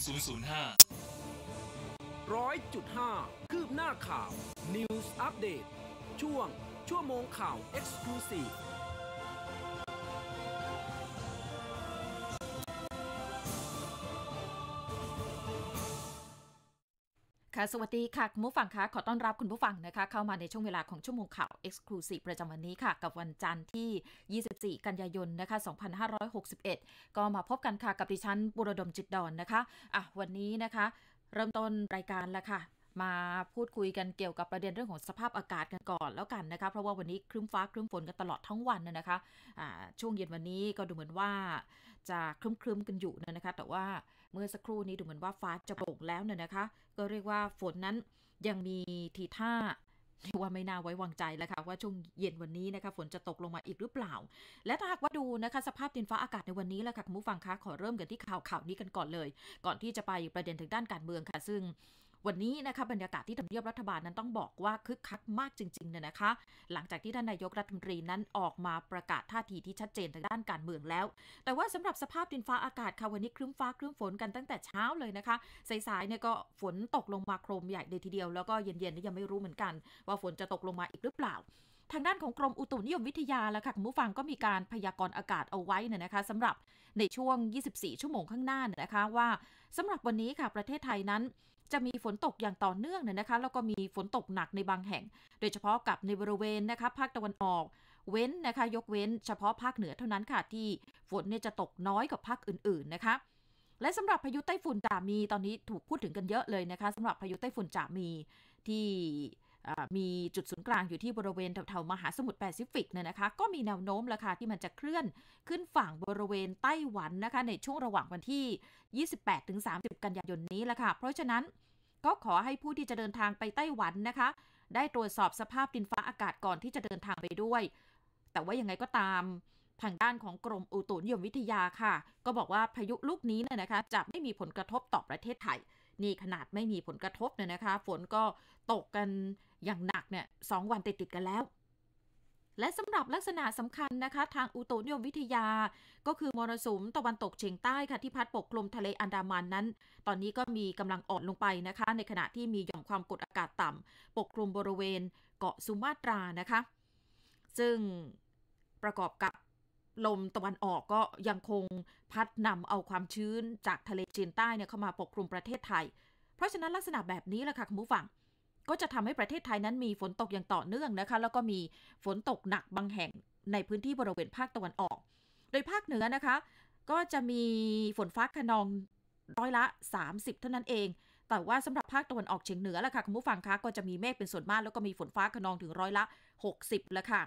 005 100.5 คืบหน้าข่าว News Update ช่วงชั่วโมงข่าว Exclusive ค่ะสวัสดีค่ะคุณผู้ฟังคะขอต้อนรับคุณผู้ฟังนะคะ เข้ามาในช่วงเวลาของชั่วโมงข่าว Exclusive ประจำวันนี้ค่ะ กับวันจันทร์ที่ 24 กันยายนนะคะ 2561 ก็มาพบกันค่ะ กับดิฉันบุรดมจิตดอนนะคะอ่ะวันนี้นะคะเริ่มต้นรายการแล้วค่ะ มาพูดคุยกันเกี่ยวกับประเด็นเรื่องของสภาพอากาศกันก่อนแล้วกันนะคะเพราะว่าวันนี้ครึ้มฟ้าครึ้มฝนกันตลอดทั้งวันนะคะะช่วงเย็นวันนี้ก็ดูเหมือนว่าจะครึ้มครึ้มกันอยู่นะคะแต่ว่าเมื่อสักครู่นี้ดูเหมือนว่าฟ้าจะโปร่งแล้วเนี่ยนะคะ ก็เรียกว่า ฝนนั้นยังมีทีท่าเรียกว่าไม่น่าไว้วางใจแล้วค่ะว่าช่วงเย็นวันนี้นะคะฝนจะตกลงมาอีกหรือเปล่า และถ้าหากว่าดูนะคะสภาพดินฟ้าอากาศในวันนี้แล้วค่ะคุณผู้ฟังคะขอเริ่มกันที่ข่าวข่าวนี้กันก่อนเลย ก่อนที่จะไปประเด็นทางด้านการเมืองค่ะ ซึ่งวันนี้นะคะบรรยากาศที่ทำเนียบรัฐบาลนั้นต้องบอกว่าคึกคักมากจริงๆเลยนะคะ หลังจากที่ท่านนายกรัฐมนตรีนั้นออกมาประกาศท่าทีที่ชัดเจนทางด้านการเมืองแล้ว แต่ว่าสำหรับสภาพดินฟ้าอากาศค่ะวันนี้ครึ้มฟ้าครึ้มฝนกันตั้งแต่เช้าเลยนะคะ สายๆ เนี่ยก็ฝนตกลงมาโครมใหญ่เลยทีเดียว แล้วก็เย็นๆนี่ยังไม่รู้เหมือนกัน ว่าฝนจะตกลงมาอีกหรือเปล่าทางด้านของกรมอุตุนิยมวิทยาแล้วค่ะคุณผู้ฟังก็มีการพยากรณ์อากาศเอาไว้นะคะสำหรับในช่วง 24 ชั่วโมงข้างหน้านะคะว่า สำหรับวันนี้ค่ะประเทศไทยนั้นจะมีฝนตกอย่างต่อเนื่องเนี่ยนะคะแล้วก็มีฝนตกหนักในบางแห่ง โดยเฉพาะกับในบริเวณนะคะภาคตะวันออกเว้นนะคะยกเว้น เฉพาะภาคเหนือเท่านั้นค่ะ ที่ฝนเนี่ยจะตกน้อยกว่าภาคอื่น ๆนะคะ และสำหรับพายุไต้ฝุ่นจ่ามีตอนนี้ถูกพูดถึงกันเยอะเลยนะคะ สำหรับพายุไต้ฝุ่นจ่ามีที่มีจุดศูนย์กลางอยู่ที่บริเวณแถวๆมหาสมุทรแปซิฟิกเนี่ยนะคะ ก็มีแนวโน้มราคาที่มันจะเคลื่อนขึ้นฝั่งบริเวณไต้หวันนะคะ ในช่วงระหว่างวันที่ 28-30 กันยายนนี้ละค่ะ เพราะฉะนั้นก็ขอให้ผู้ที่จะเดินทางไปไต้หวันนะคะ ได้ตรวจสอบสภาพดินฟ้าอากาศก่อนที่จะเดินทางไปด้วย แต่ว่ายังไงก็ตามทางด้านของกรมอุตุนิยมวิทยาค่ะ ก็บอกว่าพายุลูกนี้เนี่ยนะคะจะไม่มีผลกระทบต่อประเทศไทยนี่ขนาดไม่มีผลกระทบเนี่ยนะคะ ฝนก็ตกกันอย่างหนักเนี่ยสองวันติดติดกันแล้ว และสำหรับลักษณะสำคัญนะคะ ทางอุตุนิยมวิทยาก็คือมรสุมตะวันตกเฉียงใต้ค่ะ ที่พัดปกคลุมทะเลอันดามันนั้น ตอนนี้ก็มีกำลังอ่อนลงไปนะคะ ในขณะที่มีหย่อมความกดอากาศต่ำปกคลุมบริเวณ เกาะสุมาตรานะคะ ซึ่งประกอบกับลมตะวันออกก็ยังคงพัดนำเอาความชื้นจากทะเลจีนใต้เนี่ยเข้ามาปกคลุมประเทศไทย เพราะฉะนั้นลักษณะแบบนี้แหละค่ะคุณผู้ฟัง ก็จะทำให้ประเทศไทยนั้นมีฝนตกอย่างต่อเนื่องนะคะ แล้วก็มีฝนตกหนักบางแห่งในพื้นที่บริเวณภาคตะวันออก โดยภาคเหนือนะคะ ก็จะมีฝนฟ้าขนองร้อยละ 30 เท่านั้นเอง แต่ว่าสำหรับภาคตะวันออกเฉียงเหนือล่ะค่ะคุณผู้ฟังคะก็จะมีเมฆเป็นส่วนมากแล้วก็มีฝนฟ้าขนองถึงร้อยละ 60ละค่ะ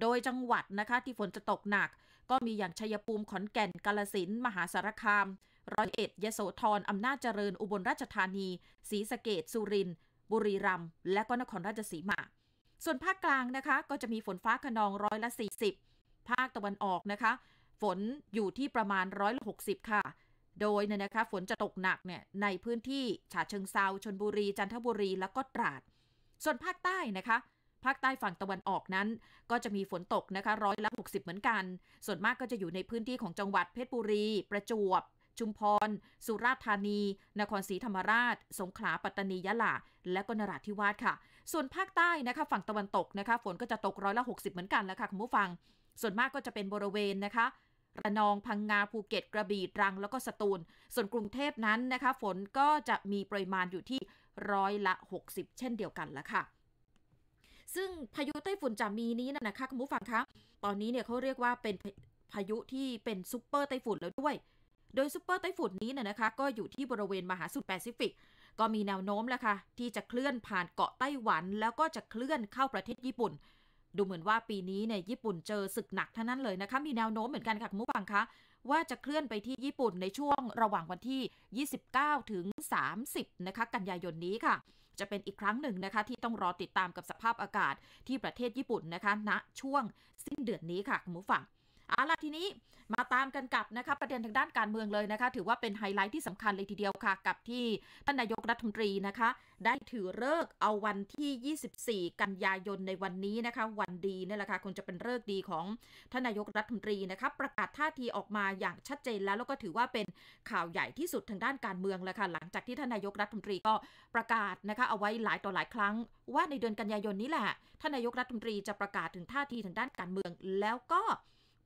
โดยจังหวัดนะคะที่ฝนจะตกหนักก็มีอย่างชัยภูมิขอนแก่นกาลสินมหาสารคามร้อยเอ็ดยโสธรอำนาจเจริญ อุบลราชธานีศรีสะเกดสุรินทร์บุรีรัมย์และก็นครราชสีมาส่วนภาคกลางนะคะ ก็จะมีฝนฟ้าขนองร้อยละ40 ภาคตะวันออกนะคะ ฝนอยู่ที่ประมาณร้อยละหกสิบค่ะ โดยเนี่ยนะคะฝนจะตกหนักเนี่ยในพื้นที่ฉะเชิงเซาชนบุรีจันทบุรีแล้วก็ตราด ส่วนภาคใต้นะคะภาคใต้ฝั่งตะวันออกนั้น ก็จะมีฝนตกนะคะร้อยละ 60 เหมือนกัน ส่วนมากก็จะอยู่ในพื้นที่ของจังหวัดเพชรบุรี ประจวบ ชุมพรสุราษฎร์ธานี นครศรีธรรมราช สงขลาปัตตานียะลาและก็นราธิวาสค่ะ ส่วนภาคใต้นะคะฝั่งตะวันตกนะคะ ฝนก็จะตกร้อยละ60 เหมือนกันแล้วค่ะคุณผู้ฟังส่วนมากก็จะเป็นบริเวณนะคะระนองพังงาภูเก็ตกระบี่ตรังแล้วก็สตูล ส่วนกรุงเทพนั้นนะคะ ฝนก็จะมีปริมาณอยู่ที่ร้อยละ 60 เช่นเดียวกันแล้วค่ะซึ่งพายุไต้ฝุ่นจามีนี้นะคะคุณผู้ฟังคะ ตอนนี้เนี่ยเขาเรียกว่าเป็นพายุที่เป็นซุปเปอร์ไต้ฝุ่นแล้วด้วย โดยซุปเปอร์ไต้ฝุ่นนี้นนะคะก็อยู่ที่บริเวณมหาสมุทรแปซิฟิก ก็มีแนวโน้มแหละคะ่ะที่จะเคลื่อนผ่านเกาะไต้หวัน แล้วก็จะเคลื่อนเข้าประเทศญี่ปุ่น ดูเหมือนว่าปีนี้เนี่ยญี่ปุ่นเจอศึกหนักท่านั้นเลยนะคะมีแนวโน้มเหมือนกันค่ะคุณผู้ฟังคะว่าจะเคลื่อนไปที่ญี่ปุ่นในช่วงระหว่างวันที่ 29 ถึง 30 นะคะกันยายนนี้ค่ะ จะเป็นอีกครั้งหนึ่งนะคะ ที่ต้องรอติดตามกับสภาพอากาศที่ประเทศญี่ปุ่นนะคะณนะช่วงสิ้นเดือนนี้ค่ะคุณผู้ฟังเอาล่ะทีนี้มาตามกันกับนะคะประเด็นทางด้านการเมืองเลยนะคะ ถือว่าเป็นไฮไลท์ที่สำคัญเลยทีเดียวค่ะ กับที่ท่านนายกรัฐมนตรีนะคะ ได้ถือเลิกเอาวันที่ 24 กันยายนในวันนี้นะคะ วันดีนี่แหละค่ะคงจะเป็นเลิกดีของท่านนายกรัฐมนตรีนะคะประกาศท่าทีออกมาอย่างชัดเจนแล้วแล้วก็ถือว่าเป็นข่าวใหญ่ที่สุดทางด้านการเมืองเลยค่ะหลังจากที่ท่านนายกรัฐมนตรีก็ประกาศนะคะเอาไว้หลายต่อหลายครั้ง ว่าในเดือนกันยายนนี้แหละท่านนายกรัฐมนตรีจะประกาศถึงท่าทีทางด้านการเมืองแล้วก็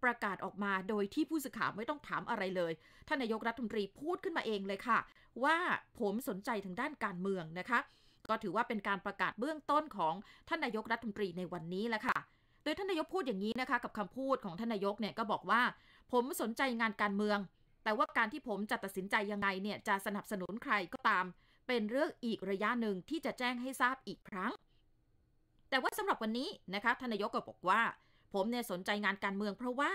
ประกาศออกมาโดยที่ผู้สื่อข่าวไม่ต้องถามอะไรเลยท่านนายกรัฐมนตรีพูดขึ้นมาเองเลยค่ะ ว่าผมสนใจทางด้านการเมืองนะคะ ก็ถือว่าเป็นการประกาศเบื้องต้นของท่านนายกรัฐมนตรีในวันนี้แหละค่ะโดยท่านนายกพูดอย่างนี้นะคะ กับคำพูดของท่านนายกเนี่ยก็บอกว่า ผมสนใจงานการเมือง แต่ว่าการที่ผมจะตัดสินใจยังไงเนี่ยจะสนับสนุนใครก็ตาม เป็นเรื่องอีกระยะหนึ่งที่จะแจ้งให้ทราบอีกครั้ง แต่ว่าสำหรับวันนี้นะคะท่านนายกก็บอกว่าผมเนี่ยสนใจงานการเมือง เพราะว่า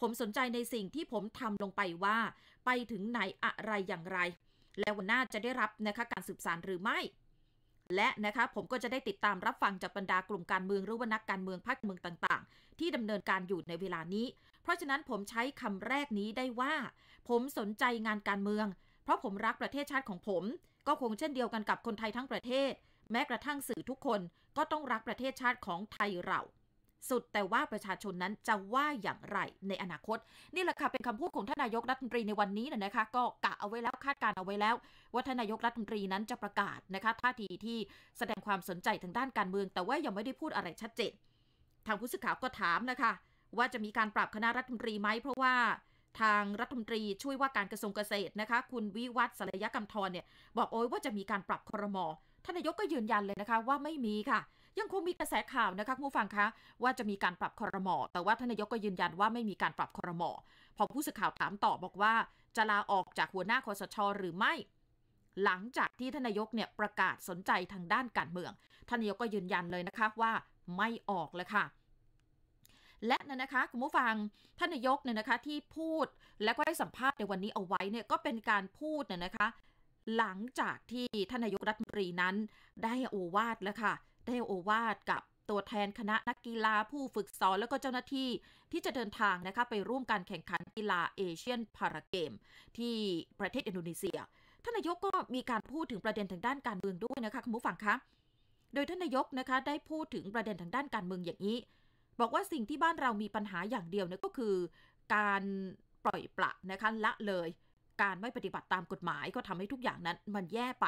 ผมสนใจในสิ่งที่ผมทำลงไปว่า ไปถึงไหนอะไรอย่างไร แล้ววันหน้าจะได้รับนะคะการสืบสารหรือไม่ และนะคะผมก็จะได้ติดตามรับฟังจากบรรดากลุ่มการเมือง หรือว่านักการเมืองพรรคเมืองต่างๆ ที่ดำเนินการอยู่ในเวลานี้ เพราะฉะนั้นผมใช้คำแรกนี้ได้ว่า ผมสนใจงานการเมือง เพราะผมรักประเทศชาติของผม ก็คงเช่นเดียวกันกับคนไทยทั้งประเทศ แม้กระทั่งสื่อทุกคนก็ต้องรักประเทศชาติของไทยเราสุดแต่ว่าประชาชนนั้นจะว่าอย่างไรในอนาคต นี่แหละค่ะเป็นคำพูดของท่านนายกรัฐมนตรีในวันนี้นะคะ ก็กะเอาไว้แล้วคาดการเอาไว้แล้ว ว่าท่านนายกรัฐมนตรีนั้นจะประกาศนะคะท่าทีที่แสดงความสนใจทางด้านการเมือง แต่ว่ายังไม่ได้พูดอะไรชัดเจนทางผู้สื่อข่าวก็ถามนะคะ ว่าจะมีการปรับคณะรัฐมนตรีไหมเพราะว่าทางรัฐมนตรี ช่วยว่าการกระทรวงเกษตรนะคะ คุณวิวัฒน์สลยกรรมทรเนี่ย บอกโอ้ยว่าจะมีการปรับครมท่านนายกก็ยืนยันเลยนะคะ ว่าไม่มีค่ะยังคงมีกระแสข่าวนะคะผู้ฟังคะว่าจะมีการปรับคอรมอแต่ว่าท่านนายกก็ยืนยันว่าไม่มีการปรับคอรมอพอผู้สื่อข่าวถามต่อบอกว่า จะลาออกจากหัวหน้าคอสชหรือไม่ หลังจากที่ท่านนายกเนี่ยประกาศสนใจทางด้านการเมืองท่านนายกก็ยืนยันเลยนะคะว่าไม่ออกเลยค่ะ และนะนะคะคุณผู้ฟังท่านนายกเนี่ยนะคะที่พูดและก็ให้สัมภาษณ์ในวันนี้เอาไว้เนี่ยก็เป็นการพูดเนี่ยนะคะ หลังจากที่ท่านนายกรัฐมนตรีนั้น ได้โอวาทแล้วค่ะได้โอวาดกับตัวแทนคณะนักกีฬาผู้ฝึกสอน และก็เจ้าหน้าที่ที่จะเดินทางนะคะไปร่วมการแข่งขันกีฬาเอเชียนพาราเกม ที่ประเทศอินโดนีเซีย ท่านนายกก็มีการพูดถึงประเด็นทางด้านการเมืองด้วยนะคะคุณผู้ฟังคะโดยท่านนายกนะคะได้พูดถึงประเด็นทางด้านการเมืองอย่างนี้ บอกว่าสิ่งที่บ้านเรามีปัญหาอย่างเดียวเนี่ยก็คือ การปล่อยปละนะคะละเลย การไม่ปฏิบัติตามกฎหมายก็ทำให้ทุกอย่างนั้นมันแย่ไป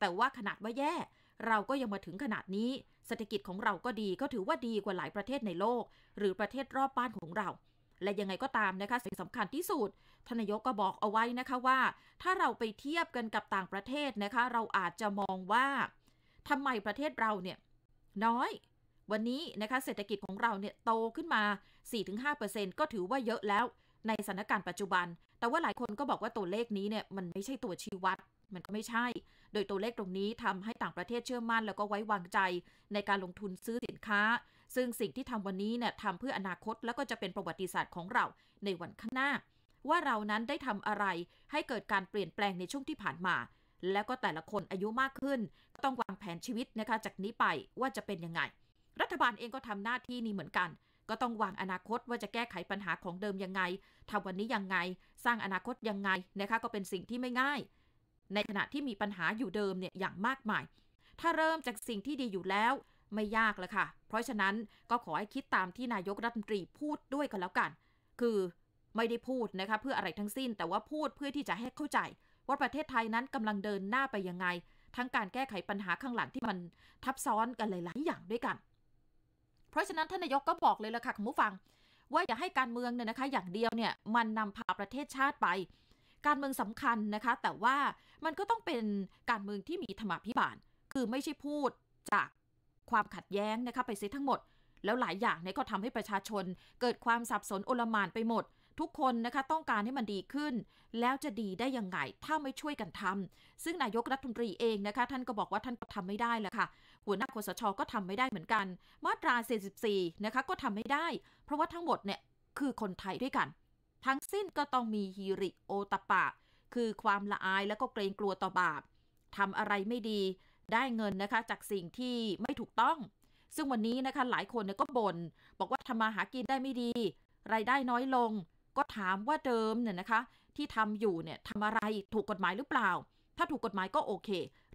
แต่ว่าขนาดว่าแย่เราก็ยังมาถึงขนาดนี้ เศรษฐกิจของเราก็ดีก็ถือว่าดีกว่าหลายประเทศในโลก หรือประเทศรอบบ้านของเรา และยังไงก็ตามนะคะสิ่งสำคัญที่สุดทนายกก็บอกเอาไว้นะคะว่า ถ้าเราไปเทียบกันกับต่างประเทศนะคะเราอาจจะมองว่าทำไมประเทศเราเนี่ยน้อย วันนี้นะคะเศรษฐกิจของเราเนี่ยโตขึ้นมา4-5%ก็ถือว่าเยอะแล้ว ในสถานการณ์ปัจจุบัน แต่ว่าหลายคนก็บอกว่าตัวเลขนี้เนี่ยมันไม่ใช่ตัวชี้วัดมันก็ไม่ใช่โดยตัวเลขตรงนี้ทำให้ต่างประเทศเชื่อมั่น แล้วก็ไว้วางใจ ในการลงทุนซื้อสินค้า ซึ่งสิ่งที่ทำวันนี้เนี่ยทำเพื่ออนาคต แล้วก็จะเป็นประวัติศาสตร์ของเราในวันข้างหน้า ว่าเรานั้นได้ทำอะไรให้เกิดการเปลี่ยนแปลงในช่วงที่ผ่านมา แล้วก็แต่ละคนอายุมากขึ้นต้องวางแผนชีวิตนะคะจากนี้ไปว่าจะเป็นยังไง รัฐบาลเองก็ทำหน้าที่นี้เหมือนกัน ก็ต้องวางอนาคตว่าจะแก้ไขปัญหาของเดิมยังไงทำวันนี้ยังไง สร้างอนาคตยังไงนะคะก็เป็นสิ่งที่ไม่ง่ายในขณะที่มีปัญหาอยู่เดิมเนี่ย อย่างมากมาย ถ้าเริ่มจากสิ่งที่ดีอยู่แล้วไม่ยากเลยค่ะ เพราะฉะนั้นก็ขอให้คิดตามที่นายกรัฐมนตรีพูดด้วยกันแล้วกัน คือไม่ได้พูดนะคะเพื่ออะไรทั้งสิ้น แต่ว่าพูดเพื่อที่จะให้เข้าใจ ว่าประเทศไทยนั้น กำลังเดินหน้าไปยังไง ทั้งการแก้ไขปัญหาข้างหลังที่มันทับซ้อนกันหลายๆ อย่างด้วยกัน เพราะฉะนั้นท่านนายกก็บอกเลยละค่ะคุณผู้ฟัง ว่าอย่าให้การเมืองเนี่ยนะคะ อย่างเดียวเนี่ยมันนำพาประเทศชาติไปการเมืองสำคัญนะคะ แต่ว่ามันก็ต้องเป็นการเมืองที่มีธรรมพิบาล คือไม่ใช่พูดจากความขัดแย้งนะคะไปเสียทั้งหมด แล้วหลายอย่างเนี่ยก็ทำให้ประชาชนเกิดความสับสนโอลมานไปหมด ทุกคนนะคะต้องการให้มันดีขึ้น แล้วจะดีได้ยังไงถ้าไม่ช่วยกันทำ ซึ่งนายกรัฐมนตรีเองนะคะ ท่านก็บอกว่าท่านก็ทำไม่ได้และค่ะหัวหน้าคสชก็ทำไม่ได้เหมือนกัน มาตรา 44 นะคะก็ทำไม่ได้เพราะว่าทั้งหมดเนี่ยคือคนไทยด้วยกันทั้งสิ้นก็ต้องมีฮิริโอตปะ คือความละอายและก็เกรงกลัวต่อบาป ทำอะไรไม่ดีได้เงินนะคะ จากสิ่งที่ไม่ถูกต้อง ซึ่งวันนี้นะคะ หลายคนเนี่ยก็บน่นบอกว่าทำมาหากินได้ไม่ดี รายได้น้อยลง ก็ถามว่าเดิมเนี่ยนะคะ ที่ทำอยู่เนี่ยทำอะไรถูกกฎหมายหรือเปล่า ถ้าถูกกฎหมายก็โอเค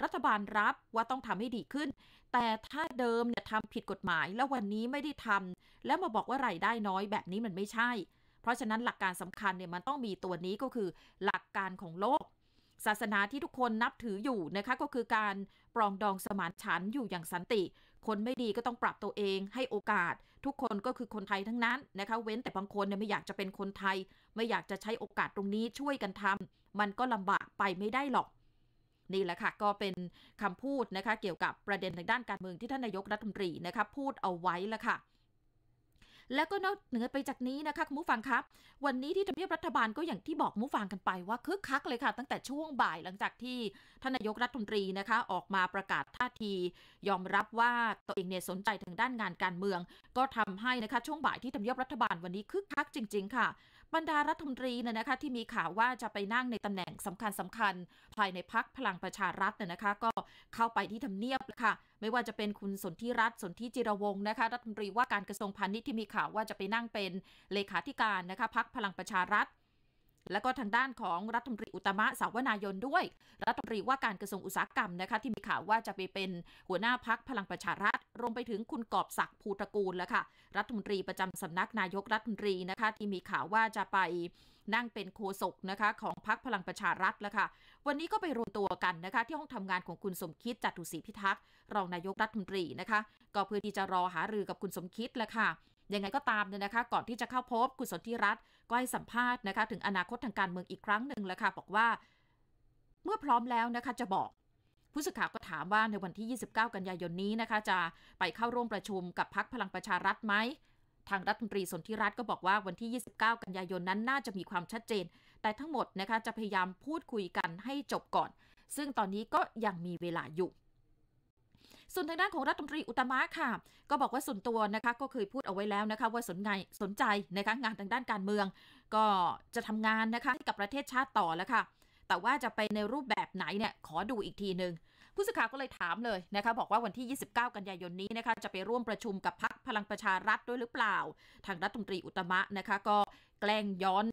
รัฐบาลรับว่าต้องทำให้ดีขึ้น แต่ถ้าเดิมเนี่ยทำผิดกฎหมายแล้ววันนี้ไม่ได้ทำแล้วมาบอกว่ารายได้น้อยแบบนี้มันไม่ใช่เพราะฉะนั้นหลักการสำคัญเนี่ยมันต้องมีตัวนี้ก็คือ หลักการของโลก ศาสนาที่ทุกคนนับถืออยู่นะคะก็คือการปรองดองสมานฉันอยู่อย่างสันติ คนไม่ดีก็ต้องปรับตัวเองให้โอกาส ทุกคนก็คือคนไทยทั้งนั้นนะคะ เว้นแต่บางคนเนี่ยไม่อยากจะเป็นคนไทย ไม่อยากจะใช้โอกาสตรงนี้ช่วยกันทำ มันก็ลำบากไปไม่ได้หรอก นี่แหละค่ะก็เป็นคำพูดนะคะเกี่ยวกับประเด็นทางด้านการเมืองที่ท่านนายกรัฐมนตรีนะคะพูดเอาไว้ละค่ะแล้วก็นอกเหนือไปจากนี้นะคะคุณผู้ฟังครับวันนี้ที่ทำเนียบรัฐบาลก็อย่างที่บอกมูฟังกันไปว่าคึกคักเลยค่ะ ตั้งแต่ช่วงบ่ายหลังจากที่ท่านนายกรัฐมนตรีนะคะ ออกมาประกาศท่าที ยอมรับว่าตัวเองเนี่ยสนใจทางด้านงานการเมือง ก็ทำให้นะคะช่วงบ่ายที่ทำเนียบรัฐบาลวันนี้คึกคักจริงๆค่ะบรรดารัฐมนตรีเนี่ยนะคะที่มีข่าวว่าจะไปนั่งในตำแหน่งสำคัญสำคัญ ภายในพักพลังประชารัฐเนี่ยนะคะก็เข้าไปที่ทำเนียบค่ะไม่ว่าจะเป็นคุณสนธิรัตน์สนธิจิรวงศ์นะคะรัฐมนตรีว่าการกระทรวงพาณิชย์ที่มีข่าว ว่าจะไปนั่งเป็นเลขาธิการนะคะพักพลังประชารัฐแล้วก็ทางด้านของรัฐมนตรีอุตมะสาวนายนด้วย รัฐมนตรีว่าการกระทรวงอุตสาหกรรมนะคะที่มีข่าวว่าจะไปเป็นหัวหน้าพักพลังประชารัฐรวมไปถึงคุณกอบศักดิ์ภูตระกูลแล้วค่ะรัฐมนตรีประจำสำนักนายกรัฐมนตรีนะคะที่มีข่าวว่าจะไปนั่งเป็นโฆษกนะคะของพักพลังประชารัฐแล้วค่ะวันนี้ก็ไปรวมตัวกันนะคะ ที่ห้องทำงานของคุณสมคิดจัตุศรีพิทักษ์รองนายกรัฐมนตรีนะคะ ก็เพื่อที่จะรอหารือกับคุณสมคิดแล้วค่ะยังไงก็ตามเนี่ยนะคะ ก่อนที่จะเข้าพบคุณสนธิรัตน์ก็ให้สัมภาษณ์นะคะถึงอนาคตทางการเมืองอีกครั้งหนึ่งแล้วค่ะบอกว่า เมื่อพร้อมแล้วนะคะจะบอกผู้สื่อข่าวก็ถามว่าในวันที่ 29 กันยายนนี้นะคะจะไปเข้าร่วมประชุมกับพักพลังประชารัฐไหมทางรัฐมนตรีสนธิรัตน์ก็บอกว่าวันที่ 29 กันยายนนั้นน่าจะมีความชัดเจน แต่ทั้งหมดนะคะจะพยายามพูดคุยกันให้จบก่อน ซึ่งตอนนี้ก็ยังมีเวลาอยู่ส่วนทางด้านของรัฐมนตรีอุตมะค่ะ ก็บอกว่าส่วนตัวนะคะก็เคยพูดเอาไว้แล้วนะคะว่าสนใจสนใจนะคะ งานทางด้านการเมืองก็จะทำงานนะคะให้กับประเทศชาติต่อแล้วค่ะ แต่ว่าจะไปในรูปแบบไหนเนี่ยขอดูอีกทีหนึ่งผู้สื่อข่าวก็เลยถามเลยนะคะบอกว่าวันที่ 29 กันยายนนี้นะคะ จะไปร่วมประชุมกับพักพลังประชารัฐด้วยหรือเปล่า ทางรัฐมนตรีอุตมะนะคะ ก็แกล้งย้อน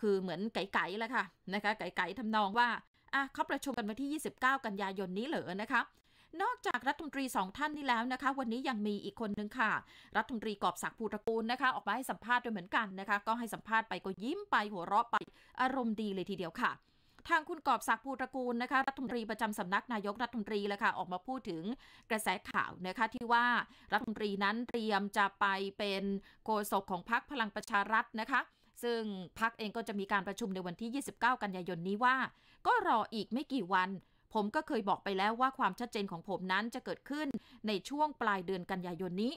คือเหมือนไก่ๆแล้วค่ะนะคะไก่ๆทำนองว่าอ่ะเขาประชุมกันวันที่ 29 กันยายนนี้เหรอนะคะนอกจากรัฐมนตรีสองท่านนี้แล้วนะคะวันนี้ยังมีอีกคนนึงค่ะ รัฐมนตรีกอบศักดิ์ภูตระกูลนะคะ ออกมาให้สัมภาษณ์ด้วยเหมือนกันนะคะก็ให้สัมภาษณ์ไปก็ยิ้มไปหัวเราะไปอารมณ์ดีเลยทีเดียวค่ะ ทางคุณกอบศักดิ์ภูตระกูลนะคะรัฐมนตรีประจำสำนักนายกรัฐมนตรีเลยค่ะออกมาพูดถึงกระแสข่าวนะคะที่ว่ารัฐมนตรีนั้นเตรียมจะไปเป็นโฆษกของพรรคพลังประชารัฐนะคะ ซึ่งพักเองก็จะมีการประชุมในวันที่ 29 กันยายนนี้ว่า ก็รออีกไม่กี่วันผมก็เคยบอกไปแล้วว่าความชัดเจนของผมนั้นจะเกิดขึ้นในช่วงปลายเดือนกันยายนนี้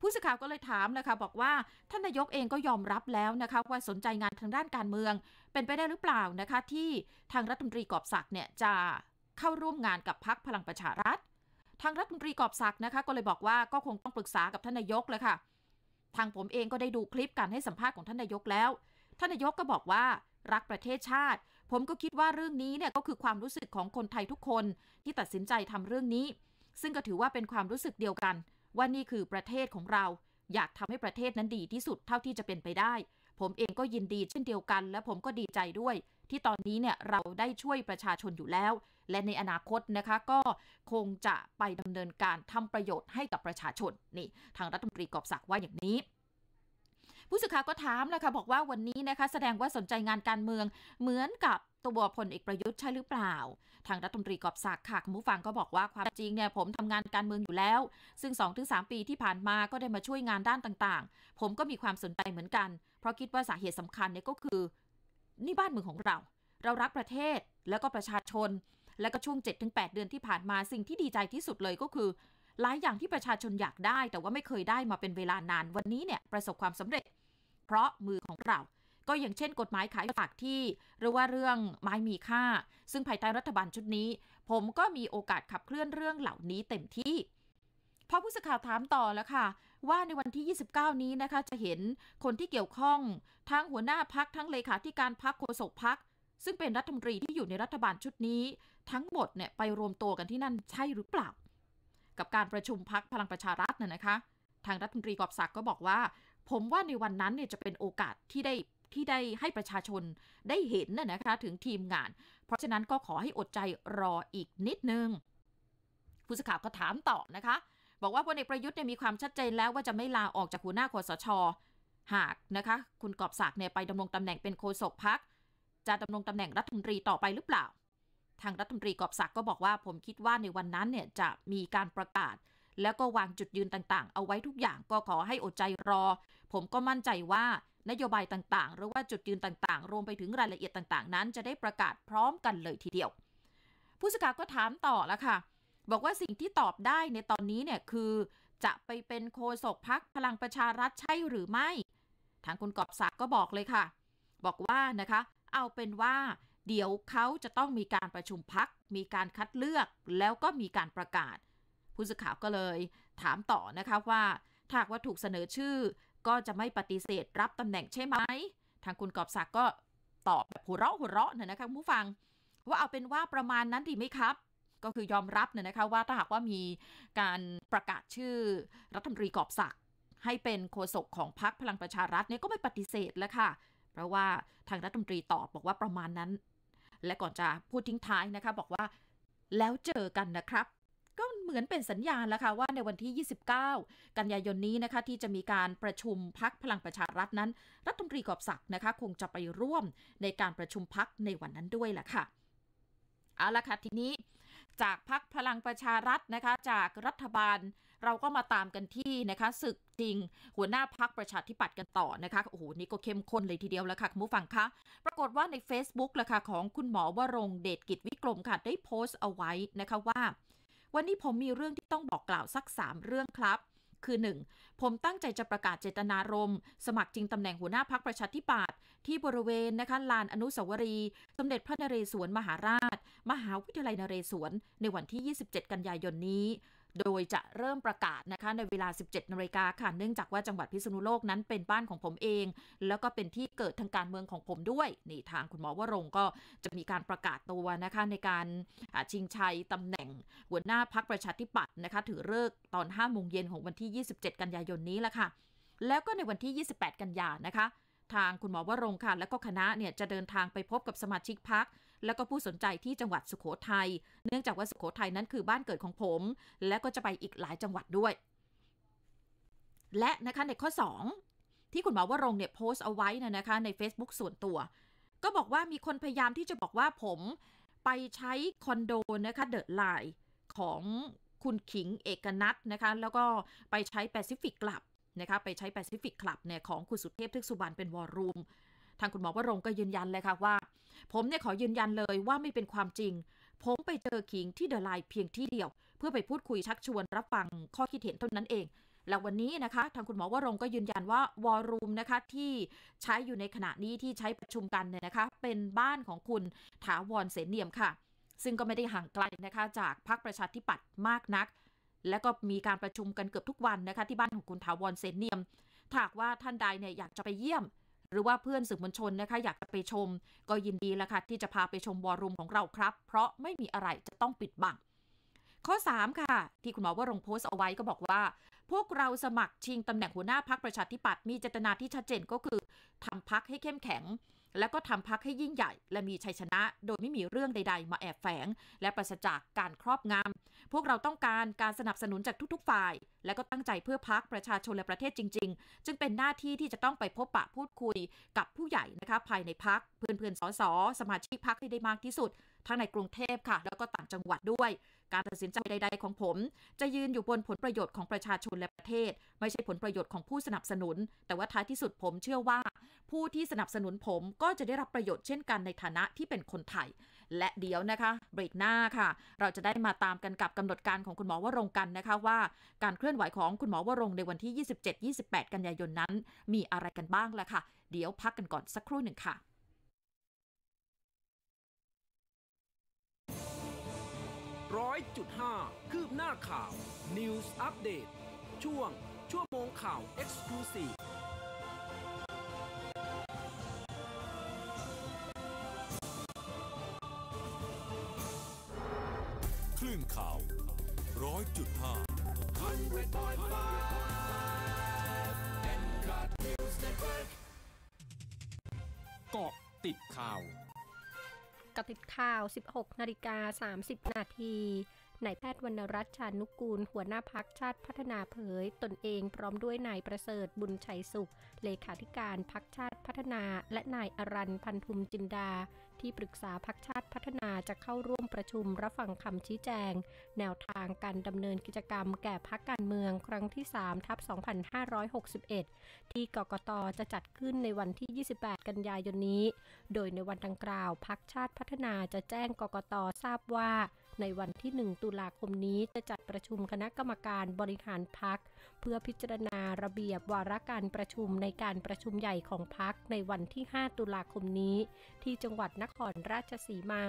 ผู้สื่อข่าวก็เลยถามนะคะ บอกว่าท่านนายกเองก็ยอมรับแล้วนะคะว่าสนใจงานทางด้านการเมือง เป็นไปได้หรือเปล่านะคะ ที่ทางรัฐมนตรีกอบศักดิ์เนี่ยจะเข้าร่วมงานกับพักพลังประชารัฐ ทางรัฐมนตรีกอบศักดิ์นะคะก็เลยบอกว่าก็คงต้องปรึกษากับท่านนายกเลยค่ะ ทางผมเองก็ได้ดูคลิปการให้สัมภาษณ์ของท่านนายกแล้ว ท่านนายกก็บอกว่า รักประเทศชาติผมก็คิดว่าเรื่องนี้เนี่ยก็คือความรู้สึกของคนไทยทุกคนที่ตัดสินใจทำเรื่องนี้ ซึ่งก็ถือว่าเป็นความรู้สึกเดียวกันว่านี่คือประเทศของเราอยากทำให้ประเทศนั้นดีที่สุดเท่าที่จะเป็นไปได้ ผมเองก็ยินดีเช่นเดียวกัน และผมก็ดีใจด้วย ที่ตอนนี้เนี่ยเราได้ช่วยประชาชนอยู่แล้ว และในอนาคตนะคะก็คงจะไปดำเนินการทำประโยชน์ให้กับประชาชนนี่ทางรัฐมนตรีกอบศักดิ์ว่าอย่างนี้ผู้สื่อข่าวก็ถามแล้วค่ะบอกว่าวันนี้นะคะแสดงว่าสนใจงานการเมืองเหมือนกับตัวพลเอกประยุทธ์ใช่หรือเปล่า ทางรัฐมนตรีกอบศักดิ์ค่ะคุณผู้ฟังก็บอกว่าความจริงเนี่ย ผมทำงานการเมืองอยู่แล้ว ซึ่ง 2-3 ปีที่ผ่านมาก็ได้มาช่วยงานด้านต่าง ๆ ผมก็มีความสนใจเหมือนกัน เพราะคิดว่าสาเหตุสำคัญเนี่ยก็คือนี่บ้านเมืองของเรา เรารักประเทศแล้วก็ประชาชนและก็ช่วง 7-8 เดือนที่ผ่านมาสิ่งที่ดีใจที่สุดเลยก็คือ หลายอย่างที่ประชาชนอยากได้ แต่ว่าไม่เคยได้มาเป็นเวลานาน วันนี้เนี่ยประสบความสำเร็จเพราะมือของเราก็อย่างเช่นกฎหมายขายฝากที่หรือว่าเรื่องไม้มีค่า ซึ่งภายใต้รัฐบาลชุดนี้ ผมก็มีโอกาสขับเคลื่อนเรื่องเหล่านี้เต็มที่พอผู้สื่อข่าวถามต่อแล้วค่ะ ว่าในวันที่ 29 นี้นะคะจะเห็นคนที่เกี่ยวข้อง ทั้งหัวหน้าพักทั้งเลขาธิการพักโฆษกพัก ซึ่งเป็นรัฐมนตรีที่อยู่ในรัฐบาลชุดนี้ ทั้งหมดเนี่ยไปรวมตัวกันที่นั่นใช่หรือเปล่า กับการประชุมพักพลังประชารัฐน่ะนะคะ ทางรัฐมนตรีกอบศักดิ์ก็บอกว่าผมว่าในวันนั้นเนี่ยจะเป็นโอกาสที่ได้ที่ได้ให้ประชาชนได้เห็นน่ะนะคะถึงทีมงาน เพราะฉะนั้นก็ขอให้อดใจรออีกนิดนึงผู้สื่อข่าวก็ถามต่อนะคะ บอกว่าพลเอกประยุทธ์เนี่ยมีความชัดเจนแล้ว ว่าจะไม่ลาออกจากหัวหน้าคอสช หากนะคะคุณกอบศักดิ์เนี่ยไปดำรงตำแหน่งเป็นโฆษกพัก จะดำรงตำแหน่งรัฐมนตรีต่อไปหรือเปล่า ทางรัฐมนตรีกอบศักดิ์ก็บอกว่าผมคิดว่าในวันนั้นเนี่ยจะมีการประกาศแล้วก็วางจุดยืนต่างๆ เอาไว้ทุกอย่างก็ขอให้อดใจรอ ผมก็มั่นใจว่านโยบายต่างๆ หรือว่าจุดยืนต่างๆ รวมไปถึงรายละเอียดต่างๆ นั้นจะได้ประกาศพร้อมกันเลยทีเดียว ผู้สื่อข่าวก็ถามต่อละค่ะ บอกว่าสิ่งที่ตอบได้ในตอนนี้เนี่ยคือจะไปเป็นโคศกพักพลังประชารัฐใช่หรือไม่ ทางคุณกอบศักดิ์ก็บอกเลยค่ะ บอกว่านะคะเอาเป็นว่าเดี๋ยวเขาจะต้องมีการประชุมพัก มีการคัดเลือก แล้วก็มีการประกาศผู้สื่อข่าวก็เลยถามต่อนะคะว่าถ้าว่าถูกเสนอชื่อก็จะไม่ปฏิเสธรับตำแหน่งใช่ไหม ทางคุณกอบศัก์ก็ตอบแบบหัวเราะหัวเราะเนี่ยนะคะผู้ฟังว่าเอาเป็นว่าประมาณนั้นดีไหมครับ ก็คือยอมรับเนี่ยนะคะว่าถ้าหากว่ามีการประกาศชื่อรัฐมนตรีกอบศักดิ์ให้เป็นโฆษกของพรรคพลังประชารัฐเนี่ยก็ไม่ปฏิเสธแล้วค่ะเพราะว่าทางรัฐมนตรีตอบบอกว่าประมาณนั้น และก่อนจะพูดทิ้งท้ายนะคะบอกว่าแล้วเจอกันนะครับเหมือนเป็นสัญญาณแล้วค่ะว่าในวันที่ 29 กันยายนนี้นะคะ ที่จะมีการประชุมพักพลังประชารัฐนั้นรัฐมนตรีกอบศักดิ์นะคะคงจะไปร่วมในการประชุมพักในวันนั้นด้วยแหละค่ะเอาละค่ะทีนี้จากพักพลังประชารัฐนะคะ จากรัฐบาล เราก็มาตามกันที่นะคะศึกจริงหัวหน้าพักประชาธิปัตย์กันต่อนะคะโอ้โหนี่ก็เข้มข้นเลยทีเดียวแล้วค่ะคุณผู้ฟังคะ ปรากฏว่าใน Facebook ล่ะค่ะของคุณหมอวรงเดชกิจวิกรม ค่ะได้โพสต์เอาไว้นะคะว่าวันนี้ผมมีเรื่องที่ต้องบอกกล่าวสัก 3 เรื่องครับ คือ 1. ผมตั้งใจจะประกาศเจตนารมณ์สมัครจริงตำแหน่งหัวหน้าพักประชาธิปัตย์ที่บริเวณนะคะลานอนุสาวรีย์สมเด็จพระนเรศวร มหาราช มหาวิทยาลัยนเรศวร ในวันที่ 27 กันยายนนี้โดยจะเริ่มประกาศนะคะในเวลา 17นาฬิกาค่ะเนื่องจากว่าจังหวัดพิษณุโลกนั้นเป็นบ้านของผมเอง แล้วก็เป็นที่เกิดทางการเมืองของผมด้วยนี่ทางคุณหมอวรงก็จะมีการประกาศตัวนะคะในการชิงชัยตำแหน่งหัวหน้าพักประชาธิปัตย์นะคะถือเลิกตอน5โมงเย็นของวันที่ 27 กันยายนนี้ละค่ะแล้วก็ในวันที่ 28 กันยานะคะทางคุณหมอวรงค่ะและก็คณะเนี่ยจะเดินทางไปพบกับสมาชิกพักแล้วก็ผู้สนใจที่จังหวัดสุขโขทยัย เนื่องจากว่าสุขโขทัยนั้นคือบ้านเกิดของผม และก็จะไปอีกหลายจังหวัดด้วย และนะคะในข้อ 2 ที่คุณหมอวรงเนี่ยโพสต์เอาไว้นะนะคะ ใน Facebook ส่วนตัว ก็บอกว่ามีคนพยายามที่จะบอกว่าผมไปใช้คอนโดนะคะเดอะไลน์ของคุณขิงเอกนัทนะคะแล้วก็ไปใช้แปซิฟิกกลับนะคะไปใช้แปซิฟิกคลับเนี่ยของคุณสุเทพทึกสุบานเป็นวอร์รูมทางคุณหมอวรงก็ยืนยันเลยค่ะว่าผมเนี่ยขอยืนยันเลยว่าไม่เป็นความจริง ผมไปเจอขิงที่เดอะไลน์เพียงที่เดียว เพื่อไปพูดคุยชักชวน รับฟังข้อคิดเห็นเท่านั้นเอง แล้ววันนี้นะคะทางคุณหมอวรงก็ยืนยันว่าวอรูมนะคะที่ใช้อยู่ในขณะนี้ที่ใช้ประชุมกันเนี่ยนะคะ เป็นบ้านของคุณถาวรเสนเนียมค่ะ ซึ่งก็ไม่ได้ห่างไกลนะคะจากพรรคประชาธิปัตย์มากนัก และก็มีการประชุมกันเกือบทุกวันนะคะที่บ้านของคุณถาวรเสนเนียม ถากว่าท่านใดเนี่ยอยากจะไปเยี่ยมหรือว่าเพื่อนสื่อมวลชนนะคะอยากจะไปชมก็ยินดีแล้วค่ะ ที่จะพาไปชมวอร์รูมของเราครับ เพราะไม่มีอะไรจะต้องปิดบัง ข้อ 3 ค่ะ ที่คุณหมอว่างโพสต์เอาไว้ก็บอกว่า พวกเราสมัครชิงตำแหน่งหัวหน้าพักประชาธิปัตย์มีเจตนาที่ชัดเจนก็คือทำพักให้เข้มแข็งแล้วก็ทำพักให้ยิ่งใหญ่ และมีชัยชนะโดยไม่มีเรื่องใดๆ มาแอบแฝง และประศจากการครอบงำพวกเราต้องการการสนับสนุนจากทุกๆฝ่าย และก็ตั้งใจเพื่อพักประชาชนและประเทศจริงๆ จึงเป็นหน้าที่ที่จะต้องไปพบปะพูดคุยกับผู้ใหญ่นะคะภายในพักเพื่อนๆสสสมาชิกพักให้ได้มากที่สุด ทั้งในกรุงเทพค่ะ แล้วก็ต่างจังหวัดด้วยการตัดสินใจใดๆของผม จะยืนอยู่บนผลประโยชน์ของประชาชนและประเทศ ไม่ใช่ผลประโยชน์ของผู้สนับสนุน แต่ว่าท้ายที่สุดผมเชื่อว่า ผู้ที่สนับสนุนผมก็จะได้รับประโยชน์เช่นกันในฐานะที่เป็นคนไทย และเดี๋ยวนะคะเบรกหน้าค่ะ เราจะได้มาตามกันกับกำหนดการของคุณหมอวรงกันนะคะ ว่า การเคลื่อนไหวของคุณหมอวรงในวันที่ 27-28 กันยายนนั้น มีอะไรกันบ้างล่ะค่ะเดี๋ยวพักกันก่อนสักครู่หนึ่งค่ะร้อยจุดห้าคืบหน้าข่าว News Update ช่วงชั่วโมงข่าว Exclusive คลื่นข่าวร้อยจุดห้าเกาะติดข่าวกติดข่าว 16 นาฬิกา 30 นาทีนายแพทย์วรรณรัตน์ชานุกูล หัวหน้าพักชาติพัฒนาเผย ตนเองพร้อมด้วยนายประเสริฐ บุญชัยสุข เลขาธิการพักชาติพัฒนา และนายอรันพันธุมจินดา ที่ปรึกษาพักชาติพัฒนาจะเข้าร่วมประชุมรับฟังคำชี้แจง แนวทางการดำเนินกิจกรรมแก่พักการเมือง ครั้งที่ 3 ทับ2561 ที่กกตจะจัดขึ้นในวันที่ 28 กันยายนนี้ โดยในวันดังกล่าวพักชาติพัฒนาจะแจ้งกกตทราบว่าในวันที่ 1 ตุลาคมนี้จะจัดประชุมคณะกรรมการบริหารพัก เพื่อพิจารณาระเบียบวาระการประชุมในการประชุมใหญ่ของพักในวันที่ 5 ตุลาคมนี้ ที่จังหวัดนครราชสีมา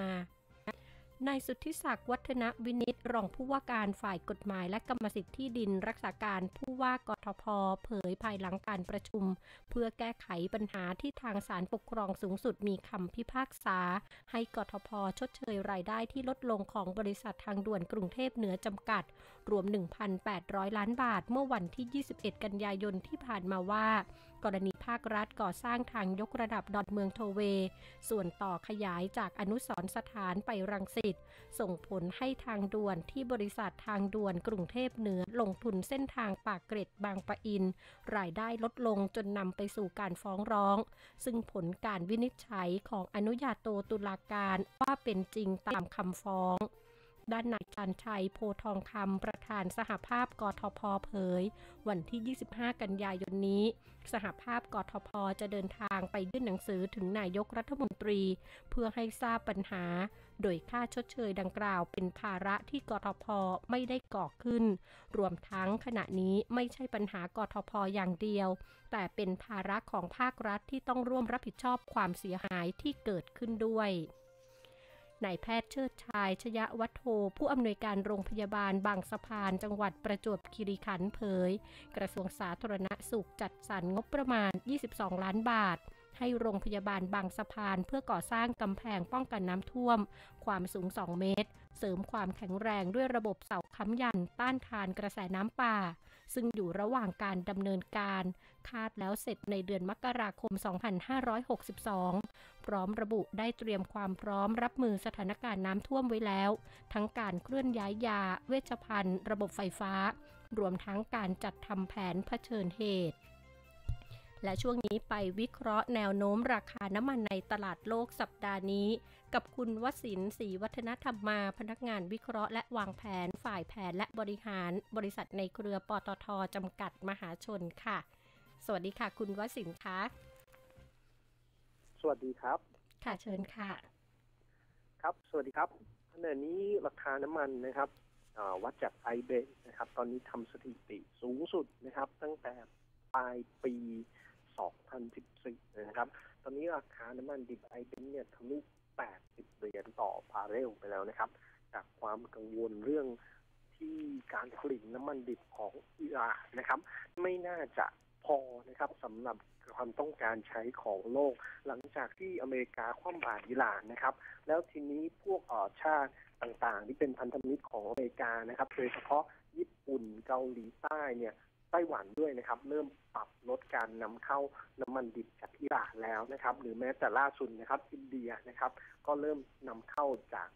นายสุทธิศักดิ์วัฒนวินิตรองผู้ว่าการฝ่ายกฎหมายและกรรมสิทธิ์ที่ดินรักษาการผู้ว่ากทพเผยภายหลังการประชุม เพื่อแก้ไขปัญหาที่ทางศาลปกครองสูงสุดมีคำพิพากษา ให้กทพชดเชยรายได้ที่ลดลงของบริษัททางด่วนกรุงเทพเหนือจำกัด รวม 1,800 ล้านบาท เมื่อวันที่ 21 กันยายนที่ผ่านมาว่ากรณีภาครัฐก่อสร้างทางยกระดับดอนเมืองโทเว ส่วนต่อขยายจากอนุสรสถานไปรังสิตส่งผลให้ทางด่วนที่บริษัททางด่วนกรุงเทพเหนือ ลงทุนเส้นทางปากเกร็ดบางปะอินรายได้ลดลงจนนำไปสู่การฟ้องร้อง ซึ่งผลการวินิจฉัยของอนุญาโตตุลาการว่าเป็นจริงตามคำฟ้องด้านนายจันชัยโพทองคำ ประธานสหภาพกทพเผย วันที่ 25 กันยายนนี้ สหภาพกทพจะเดินทางไปยื่นหนังสือถึงนายกรัฐมนตรีเพื่อให้ทราบปัญหา โดยค่าชดเชยดังกล่าวเป็นภาระที่กทพไม่ได้ก่อขึ้น รวมทั้งขณะนี้ไม่ใช่ปัญหากทพอย่างเดียว แต่เป็นภาระของภาครัฐที่ต้องร่วมรับผิดชอบความเสียหายที่เกิดขึ้นด้วยนายแพทย์เชิดชายชยะวัฒโธผู้อำนวยการโรงพยาบาลบางสะพานจังหวัดประจวบคีรีขันธ์เผย กระทรวงสาธารณสุขจัดสรรงบประมาณ 22 ล้านบาท ให้โรงพยาบาลบางสะพานเพื่อก่อสร้างกำแพงป้องกันน้ำท่วมความสูง 2 เมตร เสริมความแข็งแรงด้วยระบบเสาค้ำยันต้านทานกระแสน้ำป่า ซึ่งอยู่ระหว่างการดำเนินการคาดแล้วเสร็จในเดือนมกราคม 2562 พร้อมระบุได้เตรียมความพร้อมรับมือสถานการณ์น้ำท่วมไว้แล้ว ทั้งการเคลื่อนย้ายยา เวชภัณฑ์ ระบบไฟฟ้า รวมทั้งการจัดทำแผนเผชิญเหตุ และช่วงนี้ไปวิเคราะห์แนวโน้มราคาน้ำมันในตลาดโลกสัปดาห์นี้ กับคุณวศินศรีวัฒนธรรมมา พนักงานวิเคราะห์และวางแผน ฝ่ายแผนและบริหาร บริษัทในเครือปตทจำกัดมหาชนค่ะสวัสดีค่ะ คุณวสินคะสวัสดีครับ ค่ะเชิญค่ะ ครับสวัสดีครับ ขณะนี้ราคาน้ำมันนะครับวัดจากไอเบนะครับ ตอนนี้ทำสถิติสูงสุดนะครับ ตั้งแต่ปลายปี2014นะครับ ตอนนี้ราคาน้ำมันดิบไอเบนเนี่ยทะลุ80เหรียญต่อพาเรลไปแล้วนะครับ จากความกังวลเรื่องที่การผลิตน้ำมันดิบของอิร่านะครับ ไม่น่าจะพอนะครับสำหรับความต้องการใช้ของโลก หลังจากที่อเมริกาคว่ำบาตรอิหร่านนะครับ แล้วทีนี้พวกออชาติต่างๆ ที่เป็นพันธมิตรของอเมริกานะครับ โดยเฉพาะญี่ปุ่นเกาหลีใต้เนี่ยไต้หวันด้วยนะครับ เริ่มปรับลดการนำเข้าน้ำมันดิบจากอิหร่านแล้วนะครับหรือแม้แต่ล่าสุดนะครับอินเดียนะครับ ก็เริ่มนำเข้าจาก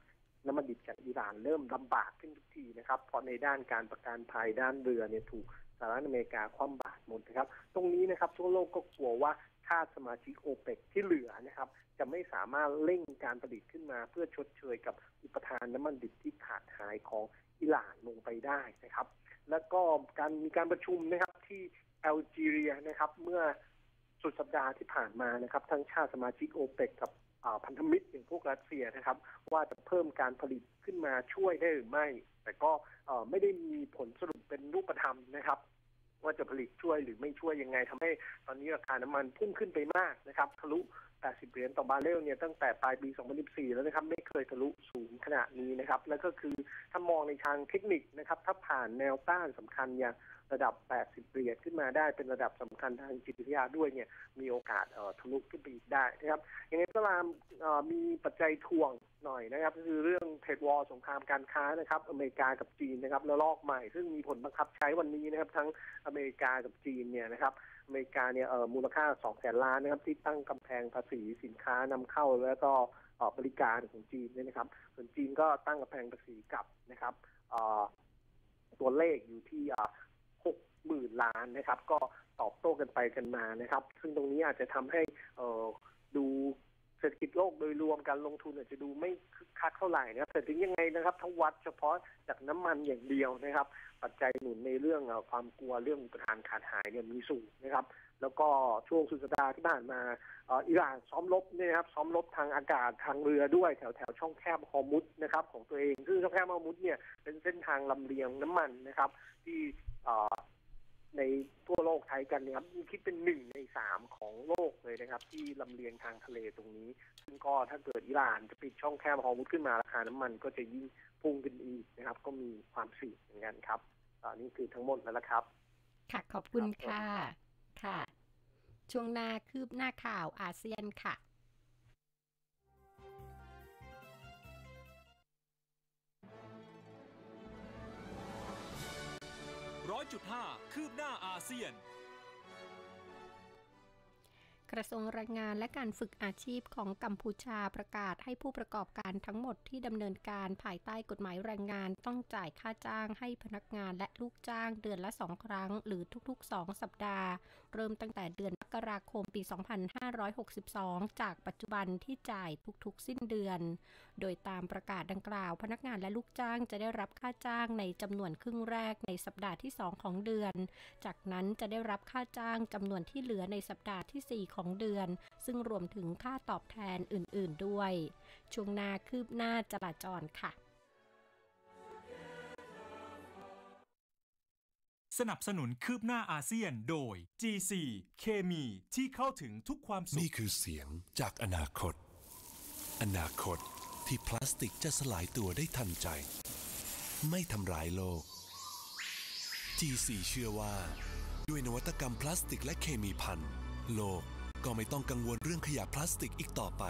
น้ำมันดิบจากอิหร่านเริ่มลำบากขึ้นทุกทีนะครับเพราะในด้านการประกันภัยด้านเรือเนี่ยถูกสหรัฐอเมริกาคว่ำบาตรหมดนะครับ ตรงนี้นะครับทั่วโลกก็กลัวว่าาตาสมาชิกโอเปกที่เหลือนะครับ จะไม่สามารถเร่งการผลิตขึ้นมา เพื่อชดเชยกับอุปทานน้ำมันดิบที่ขาดหายของอิหร่านลงไปได้นะครับ แล้วก็การมีการประชุมนะครับที่แอลจีเรียนะครับเมื่อสุดสัปดาห์ที่ผ่านมานะครับ ทั้งชาติสมาชิกโอเปกกับพันธมิตรอย่างพวกรัสเซียนะครับ ว่าจะเพิ่มการผลิตขึ้นมาช่วยได้หรือไม่แต่ก็ไม่ได้มีผลสรุปเป็นรูปธรรมนะครับ ว่าจะผลิตช่วยหรือไม่ช่วยยังไง ทำให้ตอนนี้ราคาน้ำมันพุ่งขึ้นไปมากนะครับทะลุ 80 เหรียญต่อบาเรลเนี่ยตั้งแต่ปลายปี 2014 แล้วนะครับ ไม่เคยทะลุสูงขนาดนี้นะครับ แล้วก็คือถ้ามองในทางเทคนิคนะครับ ถ้าผ่านแนวต้านสำคัญอย่างระดับ 80 เหรียญขึ้นมาได้เป็นระดับสำคัญทางจิตวิทยา ด้วยเนี่ยมีโอกาสทะลุขึ้นไปได้นะครับ อย่างไรก็ตามมีปัจจัยทวงหน่อยนะครับก็คือเรื่องเทรดวอร์สงครามการค้านะครับ อเมริกากับจีนนะครับระลอกใหม่ ซึ่งมีผลบังคับใช้วันนี้นะครับ ทั้งอเมริกากับจีนเนี่ยนะครับ อเมริกาเนี่ยเออมูลค่าสองแสนล้านนะครับ ที่ตั้งกำแพงภาษีสินค้านำเข้าแล้วก็บริการของจีนเนี่ยนะครับ ส่วนจีนก็ตั้งกำแพงภาษีกับนะครับตัวเลขอยู่ที่หกหมื่นล้านนะครับ ก็ตอบโต้กันไปกันมานะครับ ซึ่งตรงนี้อาจจะทำให้ดูเศรษฐกิจโลกโดยรวมการลงทุนอาจจะดูไม่คึกคักเท่าไหร่นะครับแต่ถึงยังไงนะครับถ้าวัดเฉพาะจากน้ำมันอย่างเดียวนะครับ ปัจจัยหนุนในเรื่องความกลัวเรื่องประธานขาดหายเนี่ยมีสูงนะครับ แล้วก็ช่วงสุดสัปดาห์ที่ผ่านมาอิหร่านซ้อมลบเนี่ยครับซ้อมลบทางอากาศทางเรือด้วย แถวแถวช่องแคบฮอมุดนะครับ ของตัวเองซึ่งช่องแคบฮอมุดเนี่ยเป็นเส้นทางลำเลียงน้ำมันนะครับที่ในทั่วโลกไทยกันนะครับคิดเป็นหนึ่งในสามของโลกเลยนะครับ ที่ลำเลียงทางทะเลตรงนี้ ซึ่งก็ถ้าเกิดอิหร่านจะปิดช่องแคบฮอร์มุดขึ้นมาราคาน้ำมันก็จะยิ่งพุ่งขึ้นอีกนะครับ ก็มีความเสี่ยงเหมือนกันครับอนนี้คือทั้งหมดแล้วละครับ ค่ะขอบคุณค่ะค่ะ ช่วงหน้าคืบหน้าข่าวอาเซียนค่ะ100.5คืบหน้าอาเซียนกระทรวงแรงงานและการฝึกอาชีพของกัมพูชาประกาศให้ผู้ประกอบการทั้งหมดที่ดำเนินการภายใต้กฎหมายแรงงานต้องจ่ายค่าจ้างให้พนักงานและลูกจ้างเดือนละสองครั้ง หรือทุกๆ 2 สัปดาห์ เริ่มตั้งแต่เดือนมกราคมปี 2562 จากปัจจุบันที่จ่ายทุกๆสิ้นเดือน โดยตามประกาศดังกล่าว พนักงานและลูกจ้างจะได้รับค่าจ้างในจำนวนครึ่งแรกในสัปดาห์ที่ 2 ของเดือน จากนั้นจะได้รับค่าจ้างจำนวนที่เหลือในสัปดาห์ที่4ของ2เดือนซึ่งรวมถึงค่าตอบแทนอื่นๆด้วย ช่วงหน้าคืบหน้าจราจรค่ะ สนับสนุนคืบหน้าอาเซียนโดย GC เคมีที่เข้าถึงทุกความสุข นี่คือเสียงจากอนาคต อนาคตที่พลาสติกจะสลายตัวได้ทันใจ ไม่ทำร้ายโลก GC เชื่อว่า ด้วยนวัตกรรมพลาสติกและเคมีพันโลกก็ไม่ต้องกังวลเรื่องขยะพลาสติกอีกต่อไป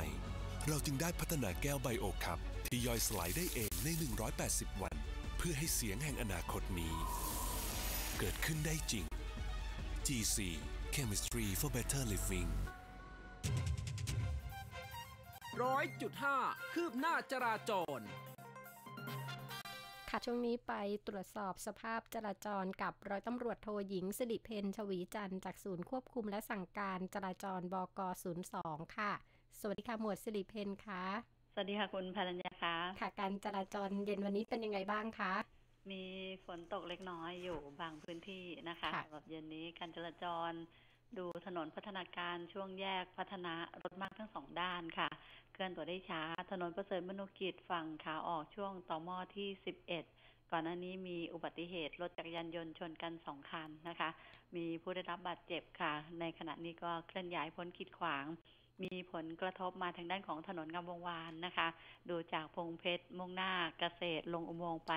เราจึงได้พัฒนาแก้วไบโอคับ ที่ย่อยสลายได้เองใน 180 วัน เพื่อให้เสียงแห่งอนาคตนี้เกิดขึ้นได้จริง GC Chemistry for Better Living ร้อยจุดห้าคืบหน้าจราจรค่ะช่วงนี้ไปตรวจสอบสภาพจราจรกับร้อยตำรวจโทหญิงสิริเพนชวีจันทร์จากศูนย์ควบคุมและสั่งการจราจรบก02ค่ะ สวัสดีค่ะ หมวดสิริเพนค่ะ สวัสดีค่ะคุณพรัญญาค่ะ ค่ะ การจราจรเย็นวันนี้เป็นยังไงบ้างคะ มีฝนตกเล็กน้อยอยู่บางพื้นที่นะคะแบบเย็นนี้การจราจรดูถนนพัฒนาการช่วงแยกพัฒนารถมากทั้งสองด้านค่ะเคลื่อนตัวได้ช้า ถนนประเสริฐมนุกิจฝั่งขาออกช่วงต่อมอที่ 11 ก่อนหน้านี้มีอุบัติเหตุ รถจักรยานยนต์ชนกันสองคันนะคะ มีผู้ได้รับบาดเจ็บค่ะ ในขณะนี้ก็เคลื่อนย้ายพ้นขีดขวาง มีผลกระทบมาทางด้านของถนนงามวงวานนะคะ ดูจากพงเพชรมุ่งหน้าเกษตรลงอุโมงค์ไป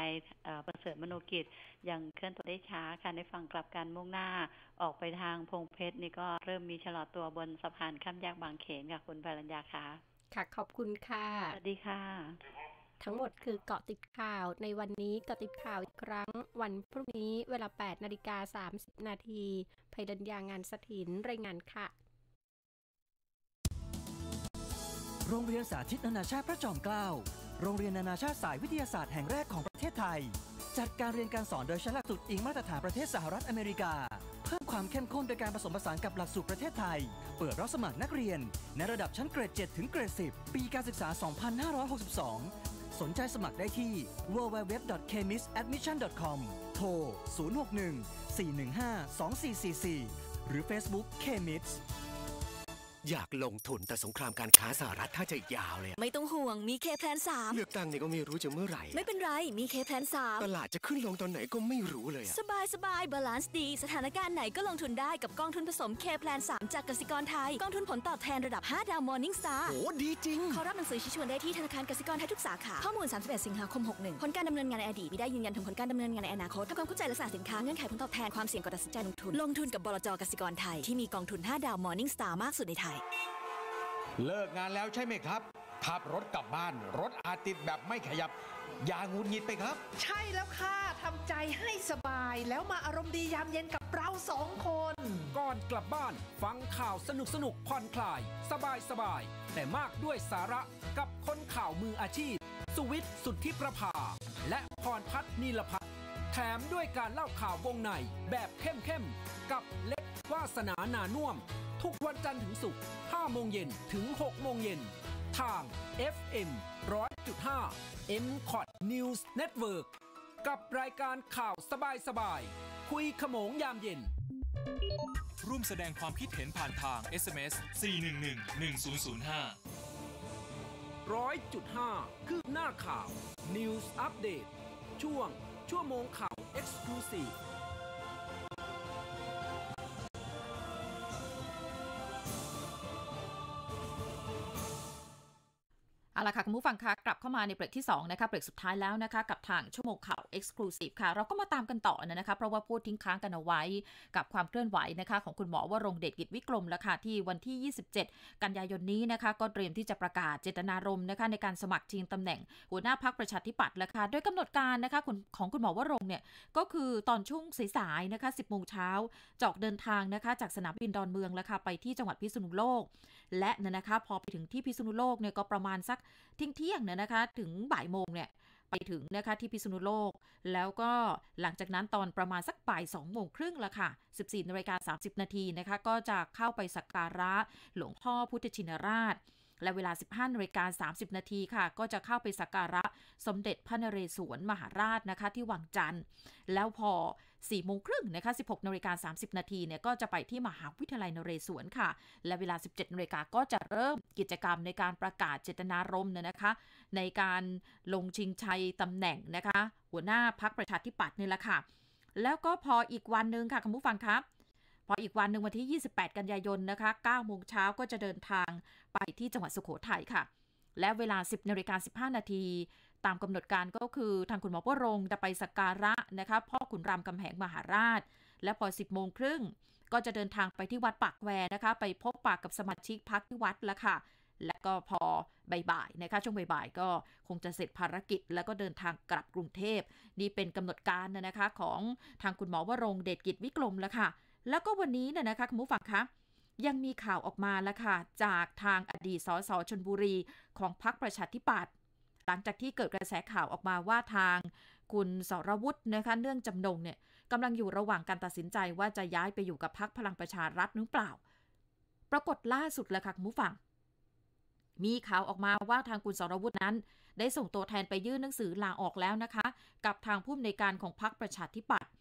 ประเสริฐมนุกิจยังเคลื่อนตัวได้ช้าค่ะในฝั่งกลับกันมุ่งหน้าออกไปทางพงเพชรนี่ก็เริ่มมีชะลอตัวบนสะพานข้ามแยกบางเขนค่ะคุณพรัญญาค่ะค่ะขอบคุณค่ะ สวัสดีค่ะ ทั้งหมดคือเกาะติดข่าว ในวันนี้เกาะติดข่าวอีกครั้งวันพรุ่งนี้เวลา8นาฬิกา30 นาทีภัยดัญญางานสถินรายงานค่ะ โรงเรียนสาธิตนานาชาติพระจอมเกล้า โรงเรียนนานาชาติสายวิทยาศาสตร์แห่งแรกของประเทศไทย จัดการเรียนการสอนโดยใช้หลักสูตรอิงมาตรฐานประเทศสหรัฐอเมริกาเพิ่มความเข้มข้นโดยการผสมผสานกับหลักสูตรประเทศไทย เปิดรับสมัครนักเรียน ในระดับชั้นเกรด 7 ถึงเกรด10ปีการศึกษา 2562 สนใจสมัครได้ที่ www.chemisadmission.com โทร061 415 2444 หรือ Facebook c h e m i t อยากลงทุนแต่สงครามการค้าสหรัฐถ้าจะยาวเลย ไม่ต้องห่วงมีเคแพลนสามเลือกตั้งเนี่ยก็ไม่รู้จะเมื่อไหร่ ไม่เป็นไรมีเคแพลนสามตลาดจะขึ้นลงตอนไหนก็ไม่รู้เลยสบายสบายบาลานซ์ดีสถานการณ์ไหนก็ลงทุนได้กับกองทุนผสมเคแพลนสามจากกสิกรไทยกองทุนผลตอบแทนระดับ5ดาวมอร์นิ่งสตาร์โอ้ดีจริง ขอรับหนังสือชี้ชวนได้ที่ธนาคารกสิกรไทยทุกสาขาข้อมูล31 สิงหาคม 61 ผลการดำเนินงานในอดีตไม่ได้ยืนยันถึงผลการดำเนินงานในอนาคตทำความเข้าใจลักษณะสินค้าเงื่อนไขผลตอบแทนความเสี่ยงก่อนตัดสินใจลงทุนลงทุนกับบลจกสิกรไทยที่มีกองทุน5ดาวมอร์นิ่งสตาร์มากสุดในไทยเลิกงานแล้วใช่ไหม ครับ ขับรถกลับบ้านรถอาติดแบบไม่ขยับอย่างุหงิดไปครับ ใช่แล้วค่ะทำใจให้สบายแล้วมาอารมณ์ดียามเย็นกับเราสองคน ก่อนกลับบ้านฟังข่าวสนุกสนุกผ่อนคลายสบายสบายแต่มากด้วยสาระกับคนข่าวมืออาชีพสุวิทย์สุทธิประภา และพรพัฒนีลพัฒแถมด้วยการเล่าข่าววงในแบบเข้มเข้มกับเล็กวาสนานาน่วมทุกวันจันทร์ถึงศุกร์5โมงเย็นถึง 6 โมงเย็น ทาง FM 100.5 m c o t News Network กับรายการข่าวสบายสบาย คุยขโมงยามเย็น ร่วมแสดงความคิดเห็นผ่านทาง SMS 411 1005 100.5 คืบหน้าข่าว News Update ช่วงชั่วโมงข่าว Exclusive ละค่ะคุณผู้ฟังคะกลับเข้ามาในเบรกที่2นะคะเบรกสุดท้ายแล้วนะคะกับทางชั่วโมงข่าวเอ็กซ์คลูซีฟค่ะเราก็มาตามกันต่อนะคะ เพราะว่าพูดทิ้งค้างกันเอาไว้กับความเคลื่อนไหวนะคะของคุณหมอวรงเดชกิจวิกรมแล้วค่ะที่วันที่ 27 กันยายนนี้นะคะ ก็เตรียมที่จะประกาศเจตนารมณ์นะคะในการสมัครชิงตำแหน่งหัวหน้าพักประชาธิปัตย์แล้วค่ะโดยกำหนดการนะคะของคุณหมอวรงเนี่ยก็คือตอนช่วงสายๆนะคะ10โมงเช้าจอกเดินทางนะคะจากสนามบินดอนเมืองแล้วค่ะไปที่จังหวัดพิษณุโลกและเนี่ยนะคะพอไปถึงที่พิษณุโลกเนี่ยก็ประมาณสักเที่ยงเที่ยงเนี่ยนะคะถึงบ่ายโมงเนี่ยไปถึงนะคะที่พิษณุโลก แล้วก็หลังจากนั้นตอนประมาณสักบ่ายสองโมงครึ่งละค่ะ14นาฬิกา30 นาทีนะคะก็จะเข้าไปสักการะหลวงพ่อพุทธชินราช และเวลา 15นาฬิกา30นาทีค่ะ ก็จะเข้าไปสักการะสมเด็จพระนเรศวร มหาราชนะคะที่วังจันทร์แล้วพอ4โมงครึ่งนะคะ16นาฬิกา30นาทีเนี่ยก็จะไปที่มหาวิทยาลัยนเรศวรค่ะ และเวลา 17นาฬิกาก็จะเริ่มกิจกรรมในการประกาศเจตนารมณ์นะคะในการลงชิงชัยตำแหน่งนะคะหัวหน้าพักประชาธิปัตย์นี่แหละค่ะแล้วก็พออีกวันหนึ่งค่ะคุณผู้ฟังครับ พออีกวันหนึ่งวันที่ 28 กันยายนนะคะ9โมงเช้าก็จะเดินทางไปที่จังหวัดสุโขทัยค่ะ และเวลา 10นาฬิกา15นาทีตามกำหนดการก็คือทางคุณหมอวรงจะไปสักการะนะคะพ่อขุนรามคำแหงมหาราช และพอ10โมงครึ่งก็จะเดินทางไปที่วัดปากแวนะคะ ไปพบปากกับสมาชิกพักที่ วัดแล้วค่ะและก็พอบ่ายๆนะคะ ช่วงบ่ายๆก็คงจะเสร็จภารกิจ แล้วก็เดินทางกลับกรุงเทพนี่เป็นกำหนดการนะคะของทางคุณหมอวรงเดชกิจวิกรมแล้วค่ะแล้วก็วันนี้เนี่ยนะคะคุณผู้ฟังคะยังมีข่าวออกมาแล้วค่ะจากทางอดีตสสชนบุรีของพรรคประชาธิปัตยหลังจากที่เกิดกระแสข่าวออกมาว่าทางคุณสรวุฒินะคะเนื่องจำนงเนี่ยกำลังอยู่ระหว่างการตัดสินใจว่าจะย้ายไปอยู่กับพักพลังประชารัฐหรือเปล่า ปรากฏล่าสุดแล้วค่ะคุณผู้ฟังมีข่าวออกมาว่าทางคุณสรวุฒินั้น ได้ส่งตัวแทนไปยื่นหนังสือลาออกแล้วนะคะกับทางผู้อำนวยการของพักประชาธิปัตย์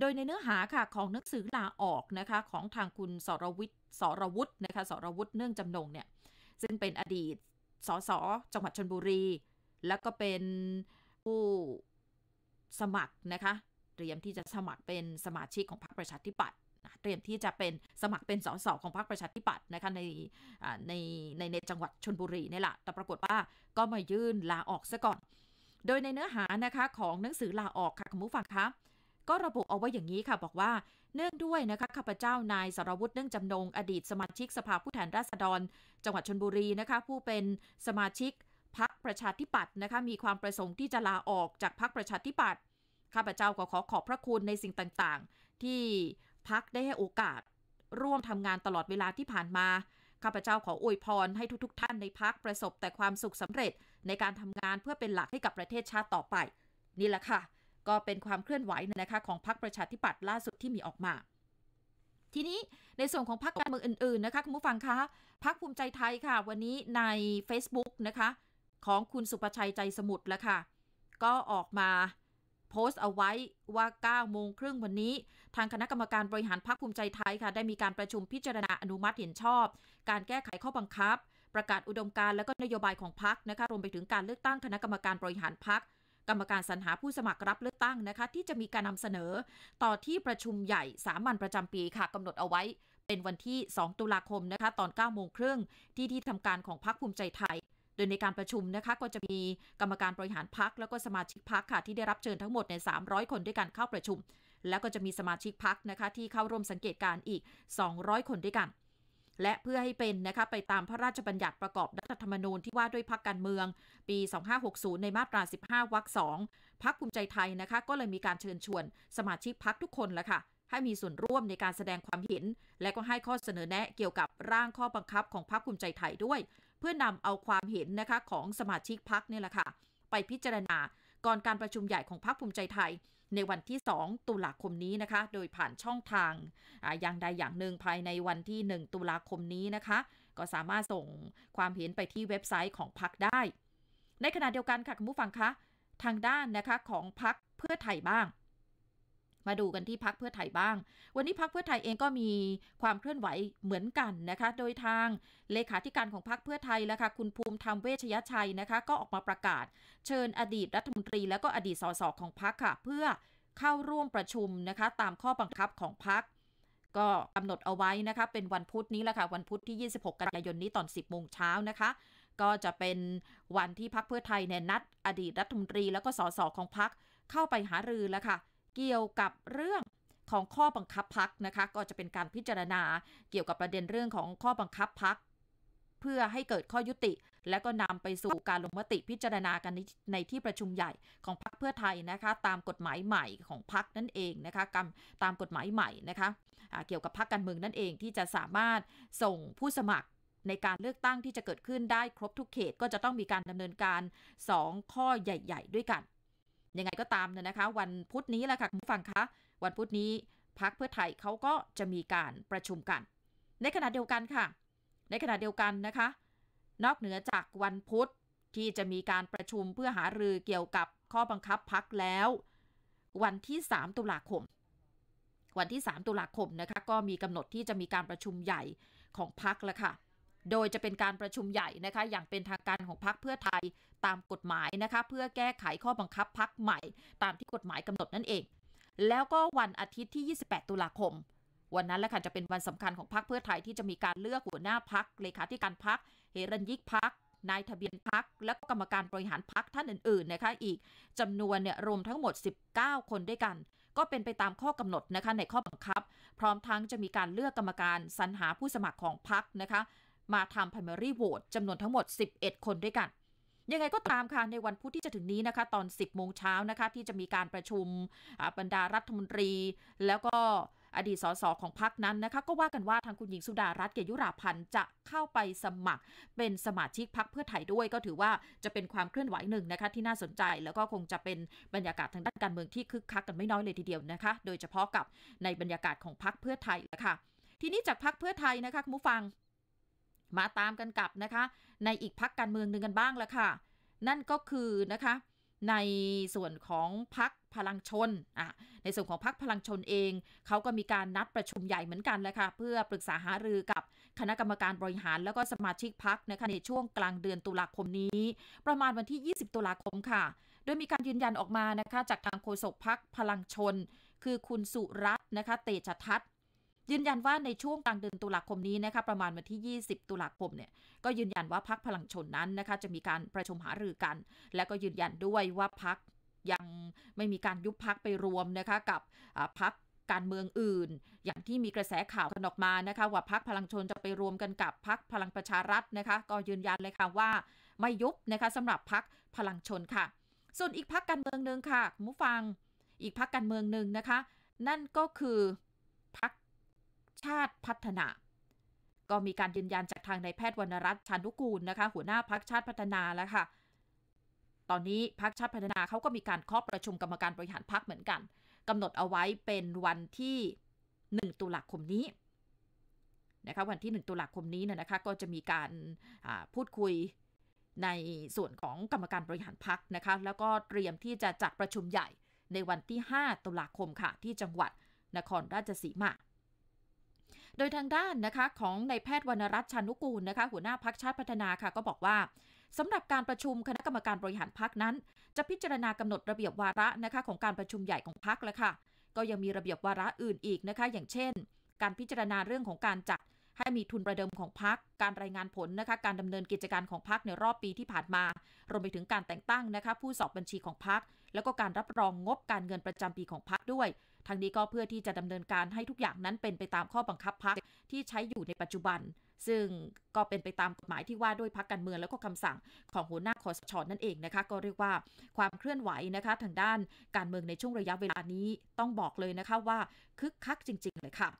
โดยในเนื้อหาค่ะของหนังสือลาออกนะคะของทางคุณสรวิทย์สรวุฒินะคะสรวุฒิเนื่องจำนงเนี่ยซึ่งเป็นอดีตสสจังหวัดชนบุรีแล้วก็เป็นผู้สมัครนะคะเตรียมที่จะสมัครเป็นสมาชิกของพรรคประชาธิปัตย์เตรียมที่จะเป็นสมัครเป็นสสของพรรคประชาธิปัตย์นะคะในในในจังหวัดชนบุรีนี่แหละแต่ปรากฏว่าก็มายื่นลาออกซะก่อน โดยในเนื้อหานะคะของหนังสือลาออกค่ะคุณผู้ฟังคะก็ระบุเอาไว้อย่างนี้ค่ะบอกว่าเนื่องด้วยนะคะข้าพเจ้านายสรวุฒิเนื่องจำนงอดีตสมาชิกสภาผู้แทนราษฎร จังหวัดชนบุรีนะคะผู้เป็นสมาชิกพักประชาธิปัตย์นะคะมีความประสงค์ที่จะลาออกจากพักประชาธิปัตย์ข้าพเจ้าก็ขอขอบพระคุณในสิ่งต่างๆ ที่พักได้ให้โอกาส ร่วมทำงานตลอดเวลาที่ผ่านมาข้าพเจ้าขออวยพรให้ทุกๆ ท่านในพักประสบแต่ความสุขสำเร็จในการทำงานเพื่อเป็นหลักให้กับประเทศชาติต่อไป นี่แหละค่ะก็เป็นความเคลื่อนไหวนะคะ ของพักประชาธิปัตย์ล่าสุดที่มีออกมา ทีนี้ในส่วนของพักการเมืองอื่นๆ นะคะคุณผู้ฟังคะพักภูมิใจไทยค่ะ วันนี้ใน Facebook นะคะของคุณสุประชัยใจสมุทรแล้วค่ะ ก็ออกมาโพสต์เอาไว้ว่า9โมงครึ่งวันนี้ ทางคณะกรรมการบริหารพรรคภูมิใจไทยค่ะ ได้มีการประชุมพิจารณาอนุมัติเห็นชอบ การแก้ไขข้อบังคับ ประกาศอุดมการณ์และก็นโยบายของพรรคนะคะรวมไปถึงการเลือกตั้งคณะกรรมการบริหารพรรคกรรมการสรรหาผู้สมัครรับเลือกตั้งนะคะที่จะมีการนำเสนอต่อที่ประชุมใหญ่สามัญประจำปีค่ะ กำหนดเอาไว้ เป็นวันที่ 2 ตุลาคมนะคะตอน9โมงครึ่งที่ที่ทำการของพรรคภูมิใจไทยโดยในการประชุมนะคะก็จะมีกรรมการบริหารพักแล้วก็สมาชิกพักค่ะที่ได้รับเชิญทั้งหมดใน 300 คนด้วยกันเข้าประชุม แล้วก็จะมีสมาชิกพักนะคะที่เข้าร่วมสังเกตการอีก 200 คนด้วยกัน และเพื่อให้เป็นนะคะไปตามพระราชบัญญัติประกอบรัฐธรรมนูญที่ว่าด้วยพักการเมือง ปี 2560 ในมาตรา 15 วรรค 2พักภูมิใจไทยนะคะ ก็เลยมีการเชิญชวน สมาชิกพักทุกคนและค่ะให้มีส่วนร่วมในการแสดงความเห็น และก็ให้ข้อเสนอแนะเกี่ยวกับร่างข้อบังคับของพักภูมิใจไทยด้วยเพื่อนำเอาความเห็นนะคะของสมาชิกพักนี่แหละค่ะไปพิจารณาก่อนการประชุมใหญ่ของพรรคภูมิใจไทย ในวันที่ 2 ตุลาคมนี้นะคะ โดยผ่านช่องทาง อย่างใดอย่างหนึ่งภายในวันที่ 1 ตุลาคมนี้นะคะ ก็สามารถส่งความเห็นไปที่เว็บไซต์ของพรรคได้ ในขณะเดียวกันค่ะคุณผู้ฟังคะ ทางด้านนะคะของพรรคเพื่อไทยบ้างมาดูกันที่พักเพื่อไทยบ้าง วันนี้พักเพื่อไทยเองก็มีความเคลื่อนไหวเหมือนกันนะคะ โดยทางเลขาธิการของพักเพื่อไทยแล้วค่ะคุณภูมิธรรมเวชยชัยนะคะ ก็ออกมาประกาศเชิญอดีตรัฐมนตรีแล้วก็อดีตสสของพักค่ะ เพื่อเข้าร่วมประชุมนะคะ ตามข้อบังคับของพัก ก็กำหนดเอาไว้นะคะ เป็นวันพุธนี้แหละค่ะ วันพุธที่ 26กันยายนนี้ตอน 10โมงเช้านะคะ ก็จะเป็นวันที่พักเพื่อไทยเนี่ยนัด อดีตรัฐมนตรีแล้วก็สสของพักเข้าไปหารือแล้วค่ะเกี่ยวกับเรื่องของข้อบังคับพักนะคะก็จะเป็นการพิจารณาเกี่ยวกับประเด็นเรื่องของข้อบังคับพัก เพื่อให้เกิดข้อยุติ และก็นำไปสู่การลงมติพิจารณากันในที่ประชุมใหญ่ของพักเพื่อไทยนะคะตามกฎหมายใหม่ของพักนั่นเองนะคะตามกฎหมายใหม่นะคะะเกี่ยวกับพักการเมืองนั่นเองที่จะสามารถส่งผู้สมัครในการเลือกตั้งที่จะเกิดขึ้นได้ครบทุกเขต ก็จะต้องมีการดำเนินการ 2 ข้อใหญ่ ๆ ด้วยกันยังไงก็ตามเนี่ยนะคะ วันพุธนี้แหละค่ะคุณผู้ฟังคะ วันพุธนี้พักเพื่อไทยเขาก็จะมีการประชุมกัน ในขณะเดียวกันค่ะ ในขณะเดียวกันนะคะ นอกเหนือจากวันพุธที่จะมีการประชุมเพื่อหารือเกี่ยวกับข้อบังคับพักแล้ว วันที่3ตุลาคม วันที่ 3 ตุลาคมนะคะ ก็มีกำหนดที่จะมีการประชุมใหญ่ของพักแล้วค่ะโดยจะเป็นการประชุมใหญ่นะคะอย่างเป็นทางการของพักเพื่อไทยตามกฎหมายนะคะเพื่อแก้ไขข้อบังคับพักใหม่ ตามที่กฎหมายกำหนดนั่นเอง แล้วก็วันอาทิตย์ที่ 28 ตุลาคม วันนั้นแหละค่ะจะเป็นวันสำคัญของพักเพื่อไทยที่จะมีการเลือกหัวหน้าพักเลขาธิการพักเฮรัญยิกพักนายทะเบียนพักและกรรมการบริหารพักท่านอื่นๆนะคะอีกจำนวนเนี่ยรวมทั้งหมด 19 คนด้วยกัน ก็เป็นไปตามข้อกำหนดนะคะในข้อบังคับ พร้อมทั้งจะมีการเลือกกรรมการสรรหาผู้สมัครของพักนะคะมาทำ primary vote จำนวนทั้งหมด 11 คนด้วยกัน ยังไงก็ตามค่ะ ในวันพุธที่จะถึงนี้นะคะ ตอน 10 โมงเช้านะคะ ที่จะมีการประชุมบรรดารัฐมนตรี แล้วก็อดีตสสของพรรคนั้นนะคะ ก็ว่ากันว่าทางคุณหญิงสุดารัตน์เกยุราพันธ์จะเข้าไปสมัครเป็นสมาชิกพรรคเพื่อไทยด้วย ก็ถือว่าจะเป็นความเคลื่อนไหวหนึ่งนะคะที่น่าสนใจแล้วก็คงจะเป็นบรรยากาศทางด้านการเมืองที่คึกคักกันไม่น้อยเลยทีเดียวนะคะ โดยเฉพาะกับในบรรยากาศของพรรคเพื่อไทยนะค่ะทีนี้จากพรรคเพื่อไทยนะคะคุณผู้ฟังมาตามกันกับนะคะในอีกพักการเมืองหนึ่งกันบ้างละค่ะ นั่นก็คือนะคะในส่วนของพักพลังชนอ่ะในส่วนของพักพลังชนเอง เขาก็มีการนัดประชุมใหญ่เหมือนกันเลยค่ะเพื่อปรึกษาหารือกับคณะกรรมการบริหาร แล้วก็สมาชิกพักนะคะในช่วงกลางเดือนตุลาคมนี้ ประมาณวันที่ 20 ตุลาคมค่ะ โดยมีการยืนยันออกมานะคะจากทางโฆษกพักพลังชน คือคุณสุรัตน์นะคะเตชะทัศนยืนยันว่าในช่วงกลางเดือนตุลาคมนี้นะคะประมาณวันที่ 20 ตุลาคมเนี่ยก็ยืนยันว่าพักพลังชนนั้นนะคะจะมีการประชุมหารือกัน และก็ยืนยันด้วยว่าพักยังไม่มีการยุบพักไปรวมนะคะกับพักการเมืองอื่น อย่างที่มีกระแสข่าวกันออกมานะคะว่าพักพลังชนจะไปรวมกันกับพักพลังประชารัฐนะคะ ก็ยืนยันเลยค่ะว่า ไม่ยุบนะคะสำหรับพักพลังชนค่ะ ส่วนอีกพักการเมืองหนึ่งค่ะมุฟังอีกพักการเมืองหนึ่งนะคะ นั่นก็คือพักชาติพัฒนา ก็มีการยืนยันจากทางนายแพทย์วรรณรัตน์ชานุกูลนะคะ หัวหน้าพักชาติพัฒนาแล้วค่ะ ตอนนี้พักชาติพัฒนาเขาก็มีการเคาะประชุมกรรมการบริหารพักเหมือนกันกำหนดเอาไว้เป็นวันที่ 1 ตุลาคมนี้นะคะวันที่ 1ตุลาคมนี้นนะคะก็จะมีการพูดคุยในส่วนของกรรมการบริหารพักนะคะแล้วก็เตรียมที่จะจัดประชุมใหญ่ในวันที่ 5ตุลาคมค่ะที่จังหวัดนครราชสีมาโดยทางด้านนะคะของนายแพทย์วรรณรัตน์ชานนุกูลนะคะ หัวหน้าพักชาติพัฒนาค่ะก็บอกว่าสำหรับการประชุมคณะกรรมการบริหารพักนั้น จะพิจารณากำหนดระเบียบวาระนะคะของการประชุมใหญ่ของพักแล้วค่ะก็ยังมีระเบียบวาระอื่นอีกนะคะ อย่างเช่น การพิจารณาเรื่องของการจัดให้มีทุนประเดิมของพักการรายงานผลนะคะการดำเนินกิจการของพักในรอบปีที่ผ่านมารวมไปถึงการแต่งตั้งนะคะผู้สอบบัญชีของพักแล้วก็การรับรองงบการเงินประจำปีของพักด้วยทางนี้ก็เพื่อที่จะดำเนินการให้ทุกอย่างนั้นเป็นไปตามข้อบังคับพักที่ใช้อยู่ในปัจจุบัน ซึ่งก็เป็นไปตามกฎหมายที่ว่าด้วยพักการเมือง แล้วก็คำสั่งของหัวหน้าคอสช นั่นเองนะคะก็เรียกว่าความเคลื่อนไหวนะคะทางด้านการเมืองในช่วงระยะเวลานี้ต้องบอกเลยนะคะว่าคึกคักจริงๆ เลยค่ะ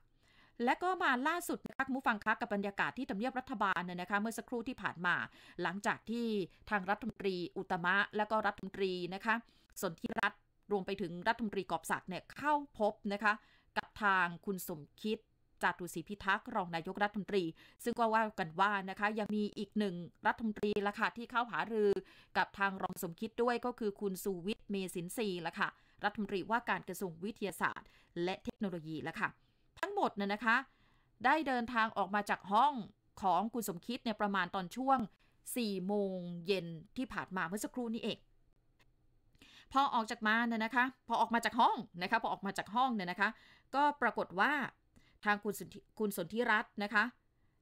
และก็มาล่าสุดนะคะมุฟังคะกับบรรยากาศที่ทำเนียบรัฐบาลเนี่ยนะคะเมื่อสักครู่ที่ผ่านมา หลังจากที่ทางรัฐมนตรี อุตมะ และก็รัฐมนตรีนะคะสนธิรัตรวมไปถึงรัฐมนตรีกอบศักดิ์เนี่ยเข้าพบนะคะกับทางคุณสมคิดจตุศรีพิทักษ์รองนายกรัฐมนตรี ซึ่งก็ว่ากันว่านะคะยังมีอีกหนึ่งรัฐมนตรีละค่ะ ที่เข้าหารือ กับทางรองสมคิดด้วยก็คือคุณสุวิทย์เมสินทรีละค่ะรัฐมนตรีว่าการกระทรวงวิทยาศาสตร์ และเทคโนโลยีละค่ะทั้งหมดเนี่ยนะคะ ได้เดินทางออกมาจากห้องของคุณสมคิดเนี่ยประมาณตอนช่วง4โมงเย็นที่ผ่านมาเมื่อสักครู่นี้เองพอออกจากมาเนี่ยนะคะ พอออกมาจากห้องนะคะพอออกมาจากห้องเนี่ยนะคะ ก็ปรากฏว่าทางคุณคุณสนธิรัตน์นะคะ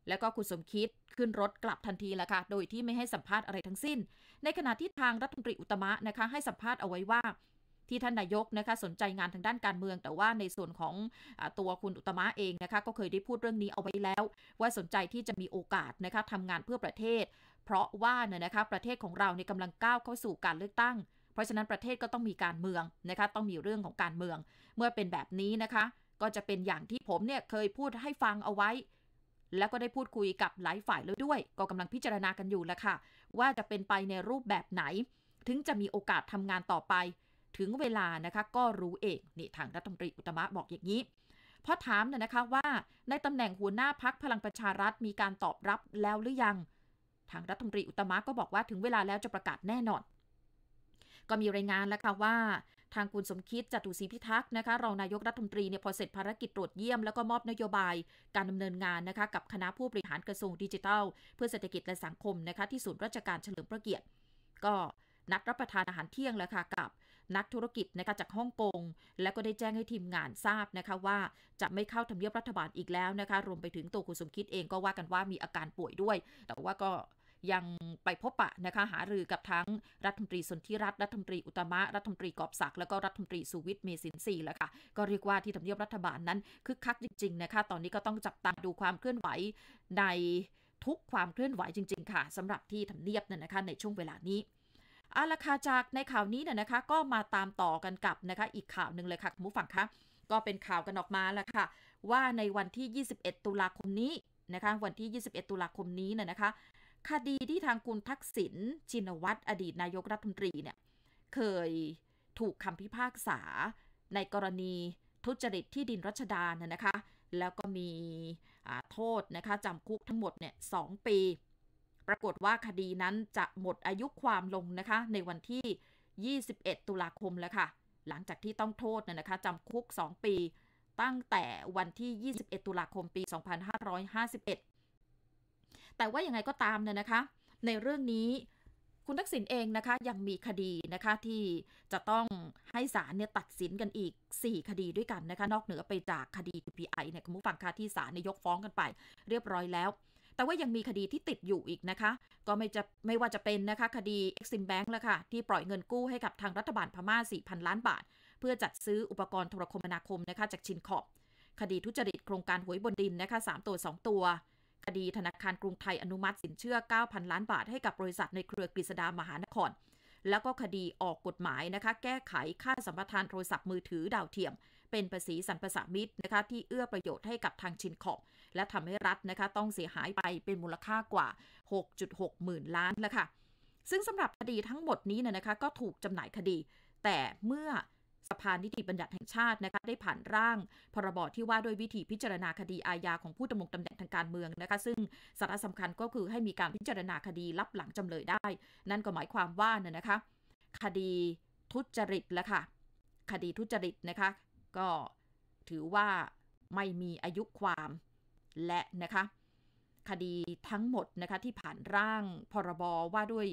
แล้วก็คุณสมคิดขึ้นรถกลับทันทีแล้วค่ะ โดยที่ไม่ให้สัมภาษณ์อะไรทั้งสิ้น ในขณะที่ทางรัฐมนตรีอุตมะนะคะให้สัมภาษณ์เอาไว้ว่าที่ท่านนายกนะคะสนใจงานทางด้านการเมือง แต่ว่าในส่วนของอตัวคุณอุตมะเองนะคะก็เคยได้พูดเรื่องนี้เอาไว้แล้ว ว่าสนใจที่จะมีโอกาสนะคะทำงานเพื่อประเทศ เพราะว่าเนี่ยนะคะประเทศของเราในกำลังก้าวเข้าสู่การเลือกตั้งราะฉะนั้นประเทศก็ต้องมีการเมืองนะคะ ต้องมีเรื่องของการเมือง เมื่อเป็นแบบนี้นะคะ ก็จะเป็นอย่างที่ผมเนี่ยเคยพูดให้ฟังเอาไว้ แล้วก็ได้พูดคุยกับหลายฝ่ายแล้วด้วย ก็กำลังพิจารณากันอยู่แล้วค่ะ ว่าจะเป็นไปในรูปแบบไหน ถึงจะมีโอกาสทำงานต่อไป ถึงเวลานะคะก็รู้เองนี่ทางรัฐมนตรีอุตมะบอกอย่างนี้พอถามเนี่ยนะคะว่าในตำแหน่งหัวหน้าพักพลังประชารัฐมีการตอบรับแล้วหรือยัง ทางรัฐมนตรีอุตมะก็บอกว่า ถึงเวลาแล้วจะประกาศแน่นอนก็มีรายงานแล้วค่ะว่าทางคุณสมคิดจตุศรีพิทักษ์นะคะรองนายกรัฐมนตรีเนี่ยพอเสร็จภารกิจตรวจเยี่ยมแล้วก็มอบนโยบายการดำเนินงานนะคะกับคณะผู้บริหารกระทรวงดิจิทัลเพื่อเศรษฐกิจและสังคมนะคะที่ศูนย์ราชการเฉลิมพระเกียรติ ก็นัดรับประทานอาหารเที่ยงแล้วค่ะกับนักธุรกิจนะคะจากฮ่องกง และก็ได้แจ้งให้ทีมงานทราบนะคะว่าจะไม่เข้าทำเนียบรัฐบาลอีกแล้วนะคะรวมไปถึงตัวคุณสมคิดเองก็ว่ากันว่ามีอาการป่วยด้วย แต่ว่าก็ยังไปพบปะนะคะหารือกับทั้งรัฐมนตรีสนธิรัฐรัฐมนตรีอุตมะรัฐมนตรีกอบศักดิ์แล้วก็รัฐมนตรีสุวิทย์เมสินทรีแล้วค่ะก็เรียกว่าที่ทำเนียบรัฐบาลนั้นคึกคักจริงๆนะคะ ตอนนี้ก็ต้องจับตาดูความเคลื่อนไหวในทุกความเคลื่อนไหวจริง ๆค่ะสำหรับที่ทำเนียบนั่นนะคะในช่วงเวลานี้อาราคาจากในข่าวนี้เนี่ยนะคะ ก็มาตามต่อกันกับนะคะ อีกข่าวหนึ่งเลยค่ะคุณผู้ฟังคะก็เป็นข่าวกันออกมาแล้วค่ะ ว่าในวันที่ 21 ตุลาคมนี้นะคะ วันที่ 21 ตุลาคมนี้น่ยนะคะคดีที่ทางคุณทักษิณชินวัตรอดีตนายกรัฐมนตรีเนี่ย เคยถูกคำพิพากษาในกรณีทุจริตที่ดินรัชดานยนะคะ แล้วก็มีโทษนะคะจำคุกทั้งหมดเนี่ยสปี ปรากฏว่าคดีนั้นจะหมดอายุความลงนะคะในวันที่ 21 ตุลาคมแล้วค่ะ หลังจากที่ต้องโทษนยนะคะจำคุก 2 ปี ตั้งแต่วันที่ 21 ตุลาคม ปี 2551แต่ว่าอย่างไรก็ตามเนี่ยนะคะ ในเรื่องนี้คุณทักษิณเองนะคะยังมีคดีนะคะที่จะต้องให้ศาลเนี่ยตัดสินกันอีก 4 คดีด้วยกันนะคะนอกเหนือไปจากคดี PI เนี่ยคุณผู้ฟังคะที่ศาลนยกฟ้องกันไปเรียบร้อยแล้ว แต่ว่ายังมีคดีที่ติดอยู่อีกนะคะ ก็ไม่จะไม่ว่าจะเป็นนะคะคดี Exim Bank แล้วค่ะที่ปล่อยเงินกู้ให้กับทางรัฐบาลพม่า4,000 ล้านบาท เพื่อจัดซื้ออุปกรณ์โทรคมนาคมนะคะจากชินขอบคดีทุจริตโครงการหวยบนดินนะคะ3ตัว 2 ตัวคดีธนาคารกรุงไทยอนุมัติสินเชื่อ 9,000 ล้านบาทให้กับบริษัทในเครือกฤษดามหานคร แล้วก็คดีออกกฎหมายนะคะ แก้ไข ค่าสัมปทานโทรศัพท์มือถือดาวเทียม เป็นภาษีสรรพสามิตนะคะที่เอื้อประโยชน์ให้กับทางชินขอบและทำให้รัฐนะคะต้องเสียหายไปเป็นมูลค่ากว่า 6.6 หมื่นล้านแล้วค่ะซึ่งสำหรับคดีทั้งหมดนี้เนี่ยนะคะก็ถูกจำหน่ายคดี แต่เมื่อสภานิติบัญญัติแห่งชาตินะคะได้ผ่านร่างพรบที่ว่าด้วยวิธีพิจารณาคดีอาญาของผู้ดำรงตำแหน่งทางการเมืองนะคะซึ่งสาระสำคัญก็คือให้มีการพิจารณาคดีรับหลังจำเลยได้ นั่นก็หมายความว่าเนี่ยนะคะ คดีทุจริตละค่ะคดีทุจริตนะคะ ก็ถือว่าไม่มีอายุความและนะคะคดีทั้งหมดนะคะที่ผ่านร่างพรบว่าด้วย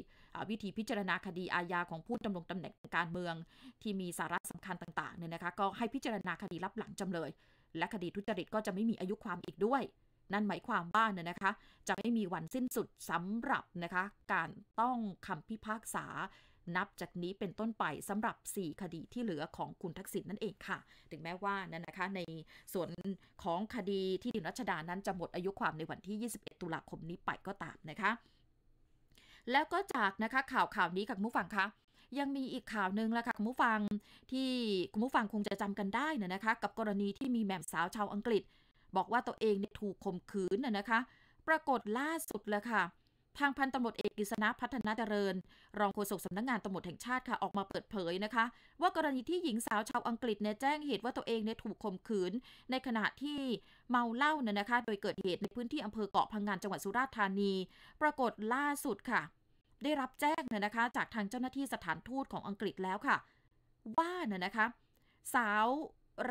วิธีพิจารณาคดีอาญาของผู้ดำรงตำแหน่งการเมือง ที่มีสาระสำคัญต่างๆเนี่ยนะคะก็ให้พิจารณาคดีรับหลังจำเลย และคดีทุจริตก็จะไม่มีอายุความอีกด้วย นั่นหมายความว่าเนี่ยนะคะ จะไม่มีวันสิ้นสุดสำหรับนะคะ การต้องคำพิพากษานับจากนี้เป็นต้นไปสำหรับ 4 คดีที่เหลือของคุณทักษิณนนั่นเองค่ะ ถึงแม้ว่านั่นนะคะในส่วนของคดีที่ดินรัชดานั้นจะหมดอายุความในวันที่ 21 ตุลาคมนี้ไปก็ตามนะคะ แล้วก็จากนะคะข่าวข่าวนี้กับคุณผู้ฟังคะ ยังมีอีกข่าวหนึ่งละค่ะ คุณผู้ฟังที่คุณผู้ฟังคงจะจำกันได้นะนะคะ กับกรณีที่มีแม่สาวชาวอังกฤษ บอกว่าตัวเองเนี่ยถูกข่มขืนนะนะคะ ปรากฏล่าสุดเลยค่ะทางพันตำรวจเอกกฤษณะพัฒนาเจริญ รองโฆษกสำนักงงานตำรวจแห่งชาติค่ะออกมาเปิดเผยนะคะ ว่ากรณีที่หญิงสาวชาวอังกฤษเนี่ยแจ้งเหตุว่าตัวเองเนี่ยถูกข่มขืน ในขณะที่เมาเหล้าเนี่ยนะคะ โดยเกิดเหตุในพื้นที่อำเภอเกาะพังงานจังหวัดสุราษฎร์ธานี ปรากฏล่าสุดค่ะ ได้รับแจ้งเนี่ยนะคะ จากทางเจ้าหน้าที่สถานทูตของอังกฤษแล้วค่ะ ว่าเนี่ยนะคะ สาว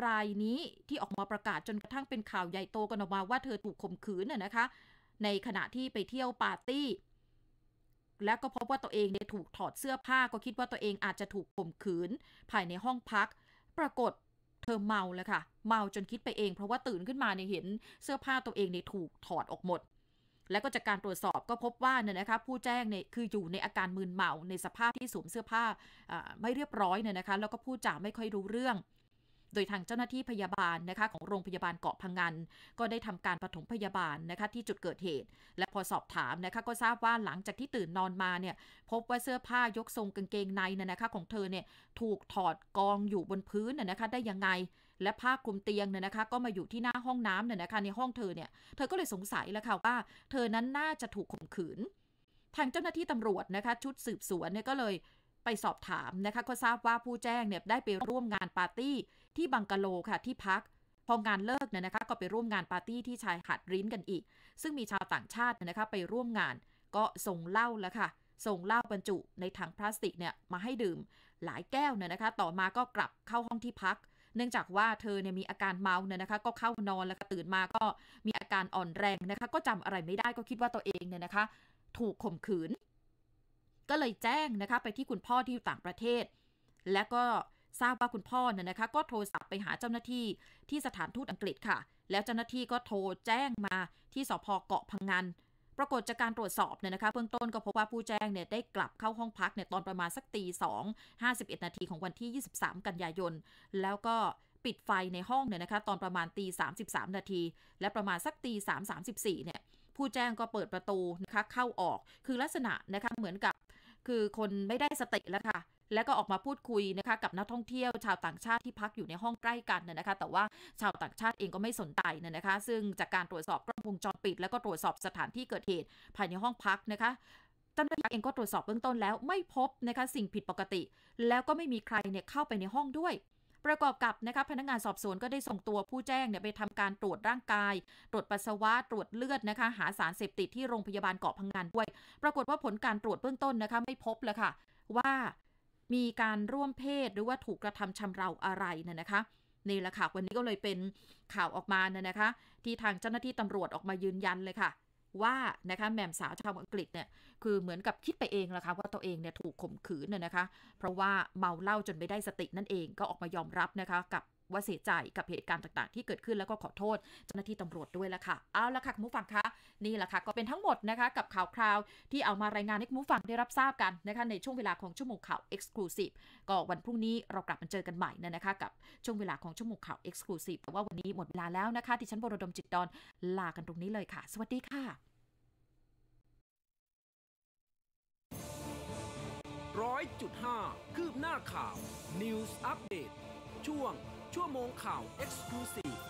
รายนี้ที่ออกมาประกาศจนกระทั่งเป็นข่าวใหญ่โตกันออกมาว่าเธอถูกข่มขืนน่ยนะคะในขณะที่ไปเที่ยวปาร์ตี้ แล้วก็พบว่าตัวเองได้ถูกถอดเสื้อผ้าก็คิดว่าตัวเองอาจจะถูกข่มขืนภายในห้องพัก ปรากฏเธอเมาแล้วค่ะเมาจนคิดไปเอง เพราะว่าตื่นขึ้นมาเนี่ยเห็นเสื้อผ้าตัวเองเนี่ยถูกถอดออกหมด แล้วก็จากการตรวจสอบก็พบว่าเนี่ยนะคะผู้แจ้งเนี่ยคืออยู่ในอาการมึนเมาในสภาพที่สวมเสื้อผ้าไม่เรียบร้อยเนี่ยนะคะแล้วก็พูดจาไม่ค่อยรู้เรื่องโดยทางเจ้าหน้าที่พยาบาลนะคะของโรงพยาบาลเกาะพังงานก็ได้ทำการปฐมพยาบาลนะคะที่จุดเกิดเหตุ และพอสอบถามนะคะก็ทราบว่า หลังจากที่ตื่นนอนมาเนี่ยพบว่าเสื้อผ้ายกทรงกางเกงในน่ยนะคะของเธอเนี่ยถูกถอดกองอยู่บนพื้นน่ยนะคะได้ยังไงและผ้าคลุมเตียงเนี่ยนะคะก็มาอยู่ที่หน้าห้องน้ำเนี่ยนะคะในห้องเธอเนี่ยเธอก็เลยสงสัยแล้วค่ะว่า เธอนั้นน่าจะถูกข่มขืนทางเจ้าหน้าที่ตำรวจนะคะชุดสืบสวนเนี่ยก็เลยไปสอบถามนะคะก็ทราบว่าผู้แจ้งเนี่ยได้ไปร่วมงานปาร์ตี้ที่บังกะโลค่ะที่พักพองานเลิกเนี่ยนะคะก็ไปร่วมงานปาร์ตี้ที่ชายหาดริ้นกันอีก ซึ่งมีชาวต่างชาตินะคะไปร่วมงานก็ส่งเหล้าแล้วค่ะส่งเหล้าบรรจุในถังพลาสติกเนี่ยมาให้ดื่มหลายแก้วเนี่ยนะคะ ต่อมาก็กลับเข้าห้องที่พัก เนื่องจากว่าเธอเนี่ยมีอาการเมาเนี่ยนะคะ ก็เข้านอนแล้วก็ตื่นมาก็มีอาการอ่อนแรงนะคะ ก็จำอะไรไม่ได้ก็คิดว่าตัวเองเนี่ยนะคะ ถูกข่มขืน ก็เลยแจ้งนะคะไปที่คุณพ่อที่อยู่ต่างประเทศ และก็ทราบว่าคุณพ่อเนี่ยนะคะก็โทรศัพท์ไปหาเจ้าหน้าที่ที่สถานทูตอังกฤษค่ะ แล้วเจ้าหน้าที่ก็โทรแจ้งมาที่สพเกาะพังงานปรากฏจากการตรวจสอบเนี่ยนะคะ เบื้องต้นก็พบว่าผู้แจ้งเนี่ยได้กลับเข้าห้องพักเนี่ยตอนประมาณสักตีสองห้าสิบเอ็ดนาทีของวันที่ยี่สสิบามกันยายน แล้วก็ปิดไฟในห้องเนี่ยนะคะ ตอนประมาณตีสามสิบสามนาทีและประมาณสักตีสามสามสิบสี่เนี่ยผู้แจ้งก็เปิดประตูนะคะเข้าออกคือลักษณะนะคะเหมือนกับคือคนไม่ได้สติแล้วค่ะแล้วก็ออกมาพูดคุยนะคะกับนักท่องเที่ยวชาวต่างชาติที่พักอยู่ในห้องใกล้กันน่ยนะคะ แต่ว่าชาวต่างชาติเองก็ไม่สนใจน่ยนะคะ ซึ่งจากการตรวจสอบกล้องวงจรปิด แล้วก็ตรวจสอบสถานที่เกิดเหตุภายในห้องพักนะคะจ้าหน้าที่เองก็ตรวจสอบเบื้องต้น แล้วไม่พบนะคะ สิ่งผิดปกติ แล้วก็ไม่มีใครเนี่ยเข้าไปในห้องด้วย ประกอบกับนะคะพนักงานสอบสวนก็ได้ส่งตัวผู้แจ้งเนี่ยไปทำการตรวจร่างกาย ตรวจปัสสาวะตรวจเลือดนะคะ หาสารเสพติดที่โรงพยาบาลเกาะพังงานด้วย ปรากฏว่าผลการตรวจเบื้องต้นนะคะไม่พบเลยค่ะว่ามีการร่วมเพศหรือว่าถูกกระทำชำเราอะไรนะนะคะนี่แหละค่ะวันนี้ก็เลยเป็นข่าวออกมานะนะคะ ที่ทางเจ้าหน้าที่ตำรวจออกมายืนยันเลยค่ะ ว่านะคะแหม่มสาวชาวอังกฤษเนี่ย คือเหมือนกับคิดไปเองละคะ ว่าตัวเองเนี่ยถูกข่มขืนน่ยนะคะ เพราะว่าเมาเหล้าจนไม่ได้สตินั่นเองก็ออกมายอมรับนะคะกับว่าเสียใจกับเหตุการณ์ต่างๆที่เกิดขึ้นแล้วก็ขอโทษเจ้าหน้าที่ตำรวจด้วยละค่ะ เอาละค่ะคุณผู้ฟังคะ นี่แหละค่ะ ก็เป็นทั้งหมดนะคะกับข่าวคราวที่เอามารายงานให้คุณผู้ฟังได้รับทราบกันนะคะในช่วงเวลาของชั่วโมงข่าว Exclusive ก็วันพรุ่งนี้ เรากลับมาเจอกันใหม่นะคะกับช่วงเวลาของชั่วโมงข่าว Exclusive แต่ว่าวันนี้หมดเวลาแล้วนะคะที่ฉันบรดมจิตดอนลากันตรงนี้เลยค่ะ สวัสดีค่ะร้อยจุดห้าคืบหน้าข่าว News Update ช่วงชั่วโมงข่าว Exclusive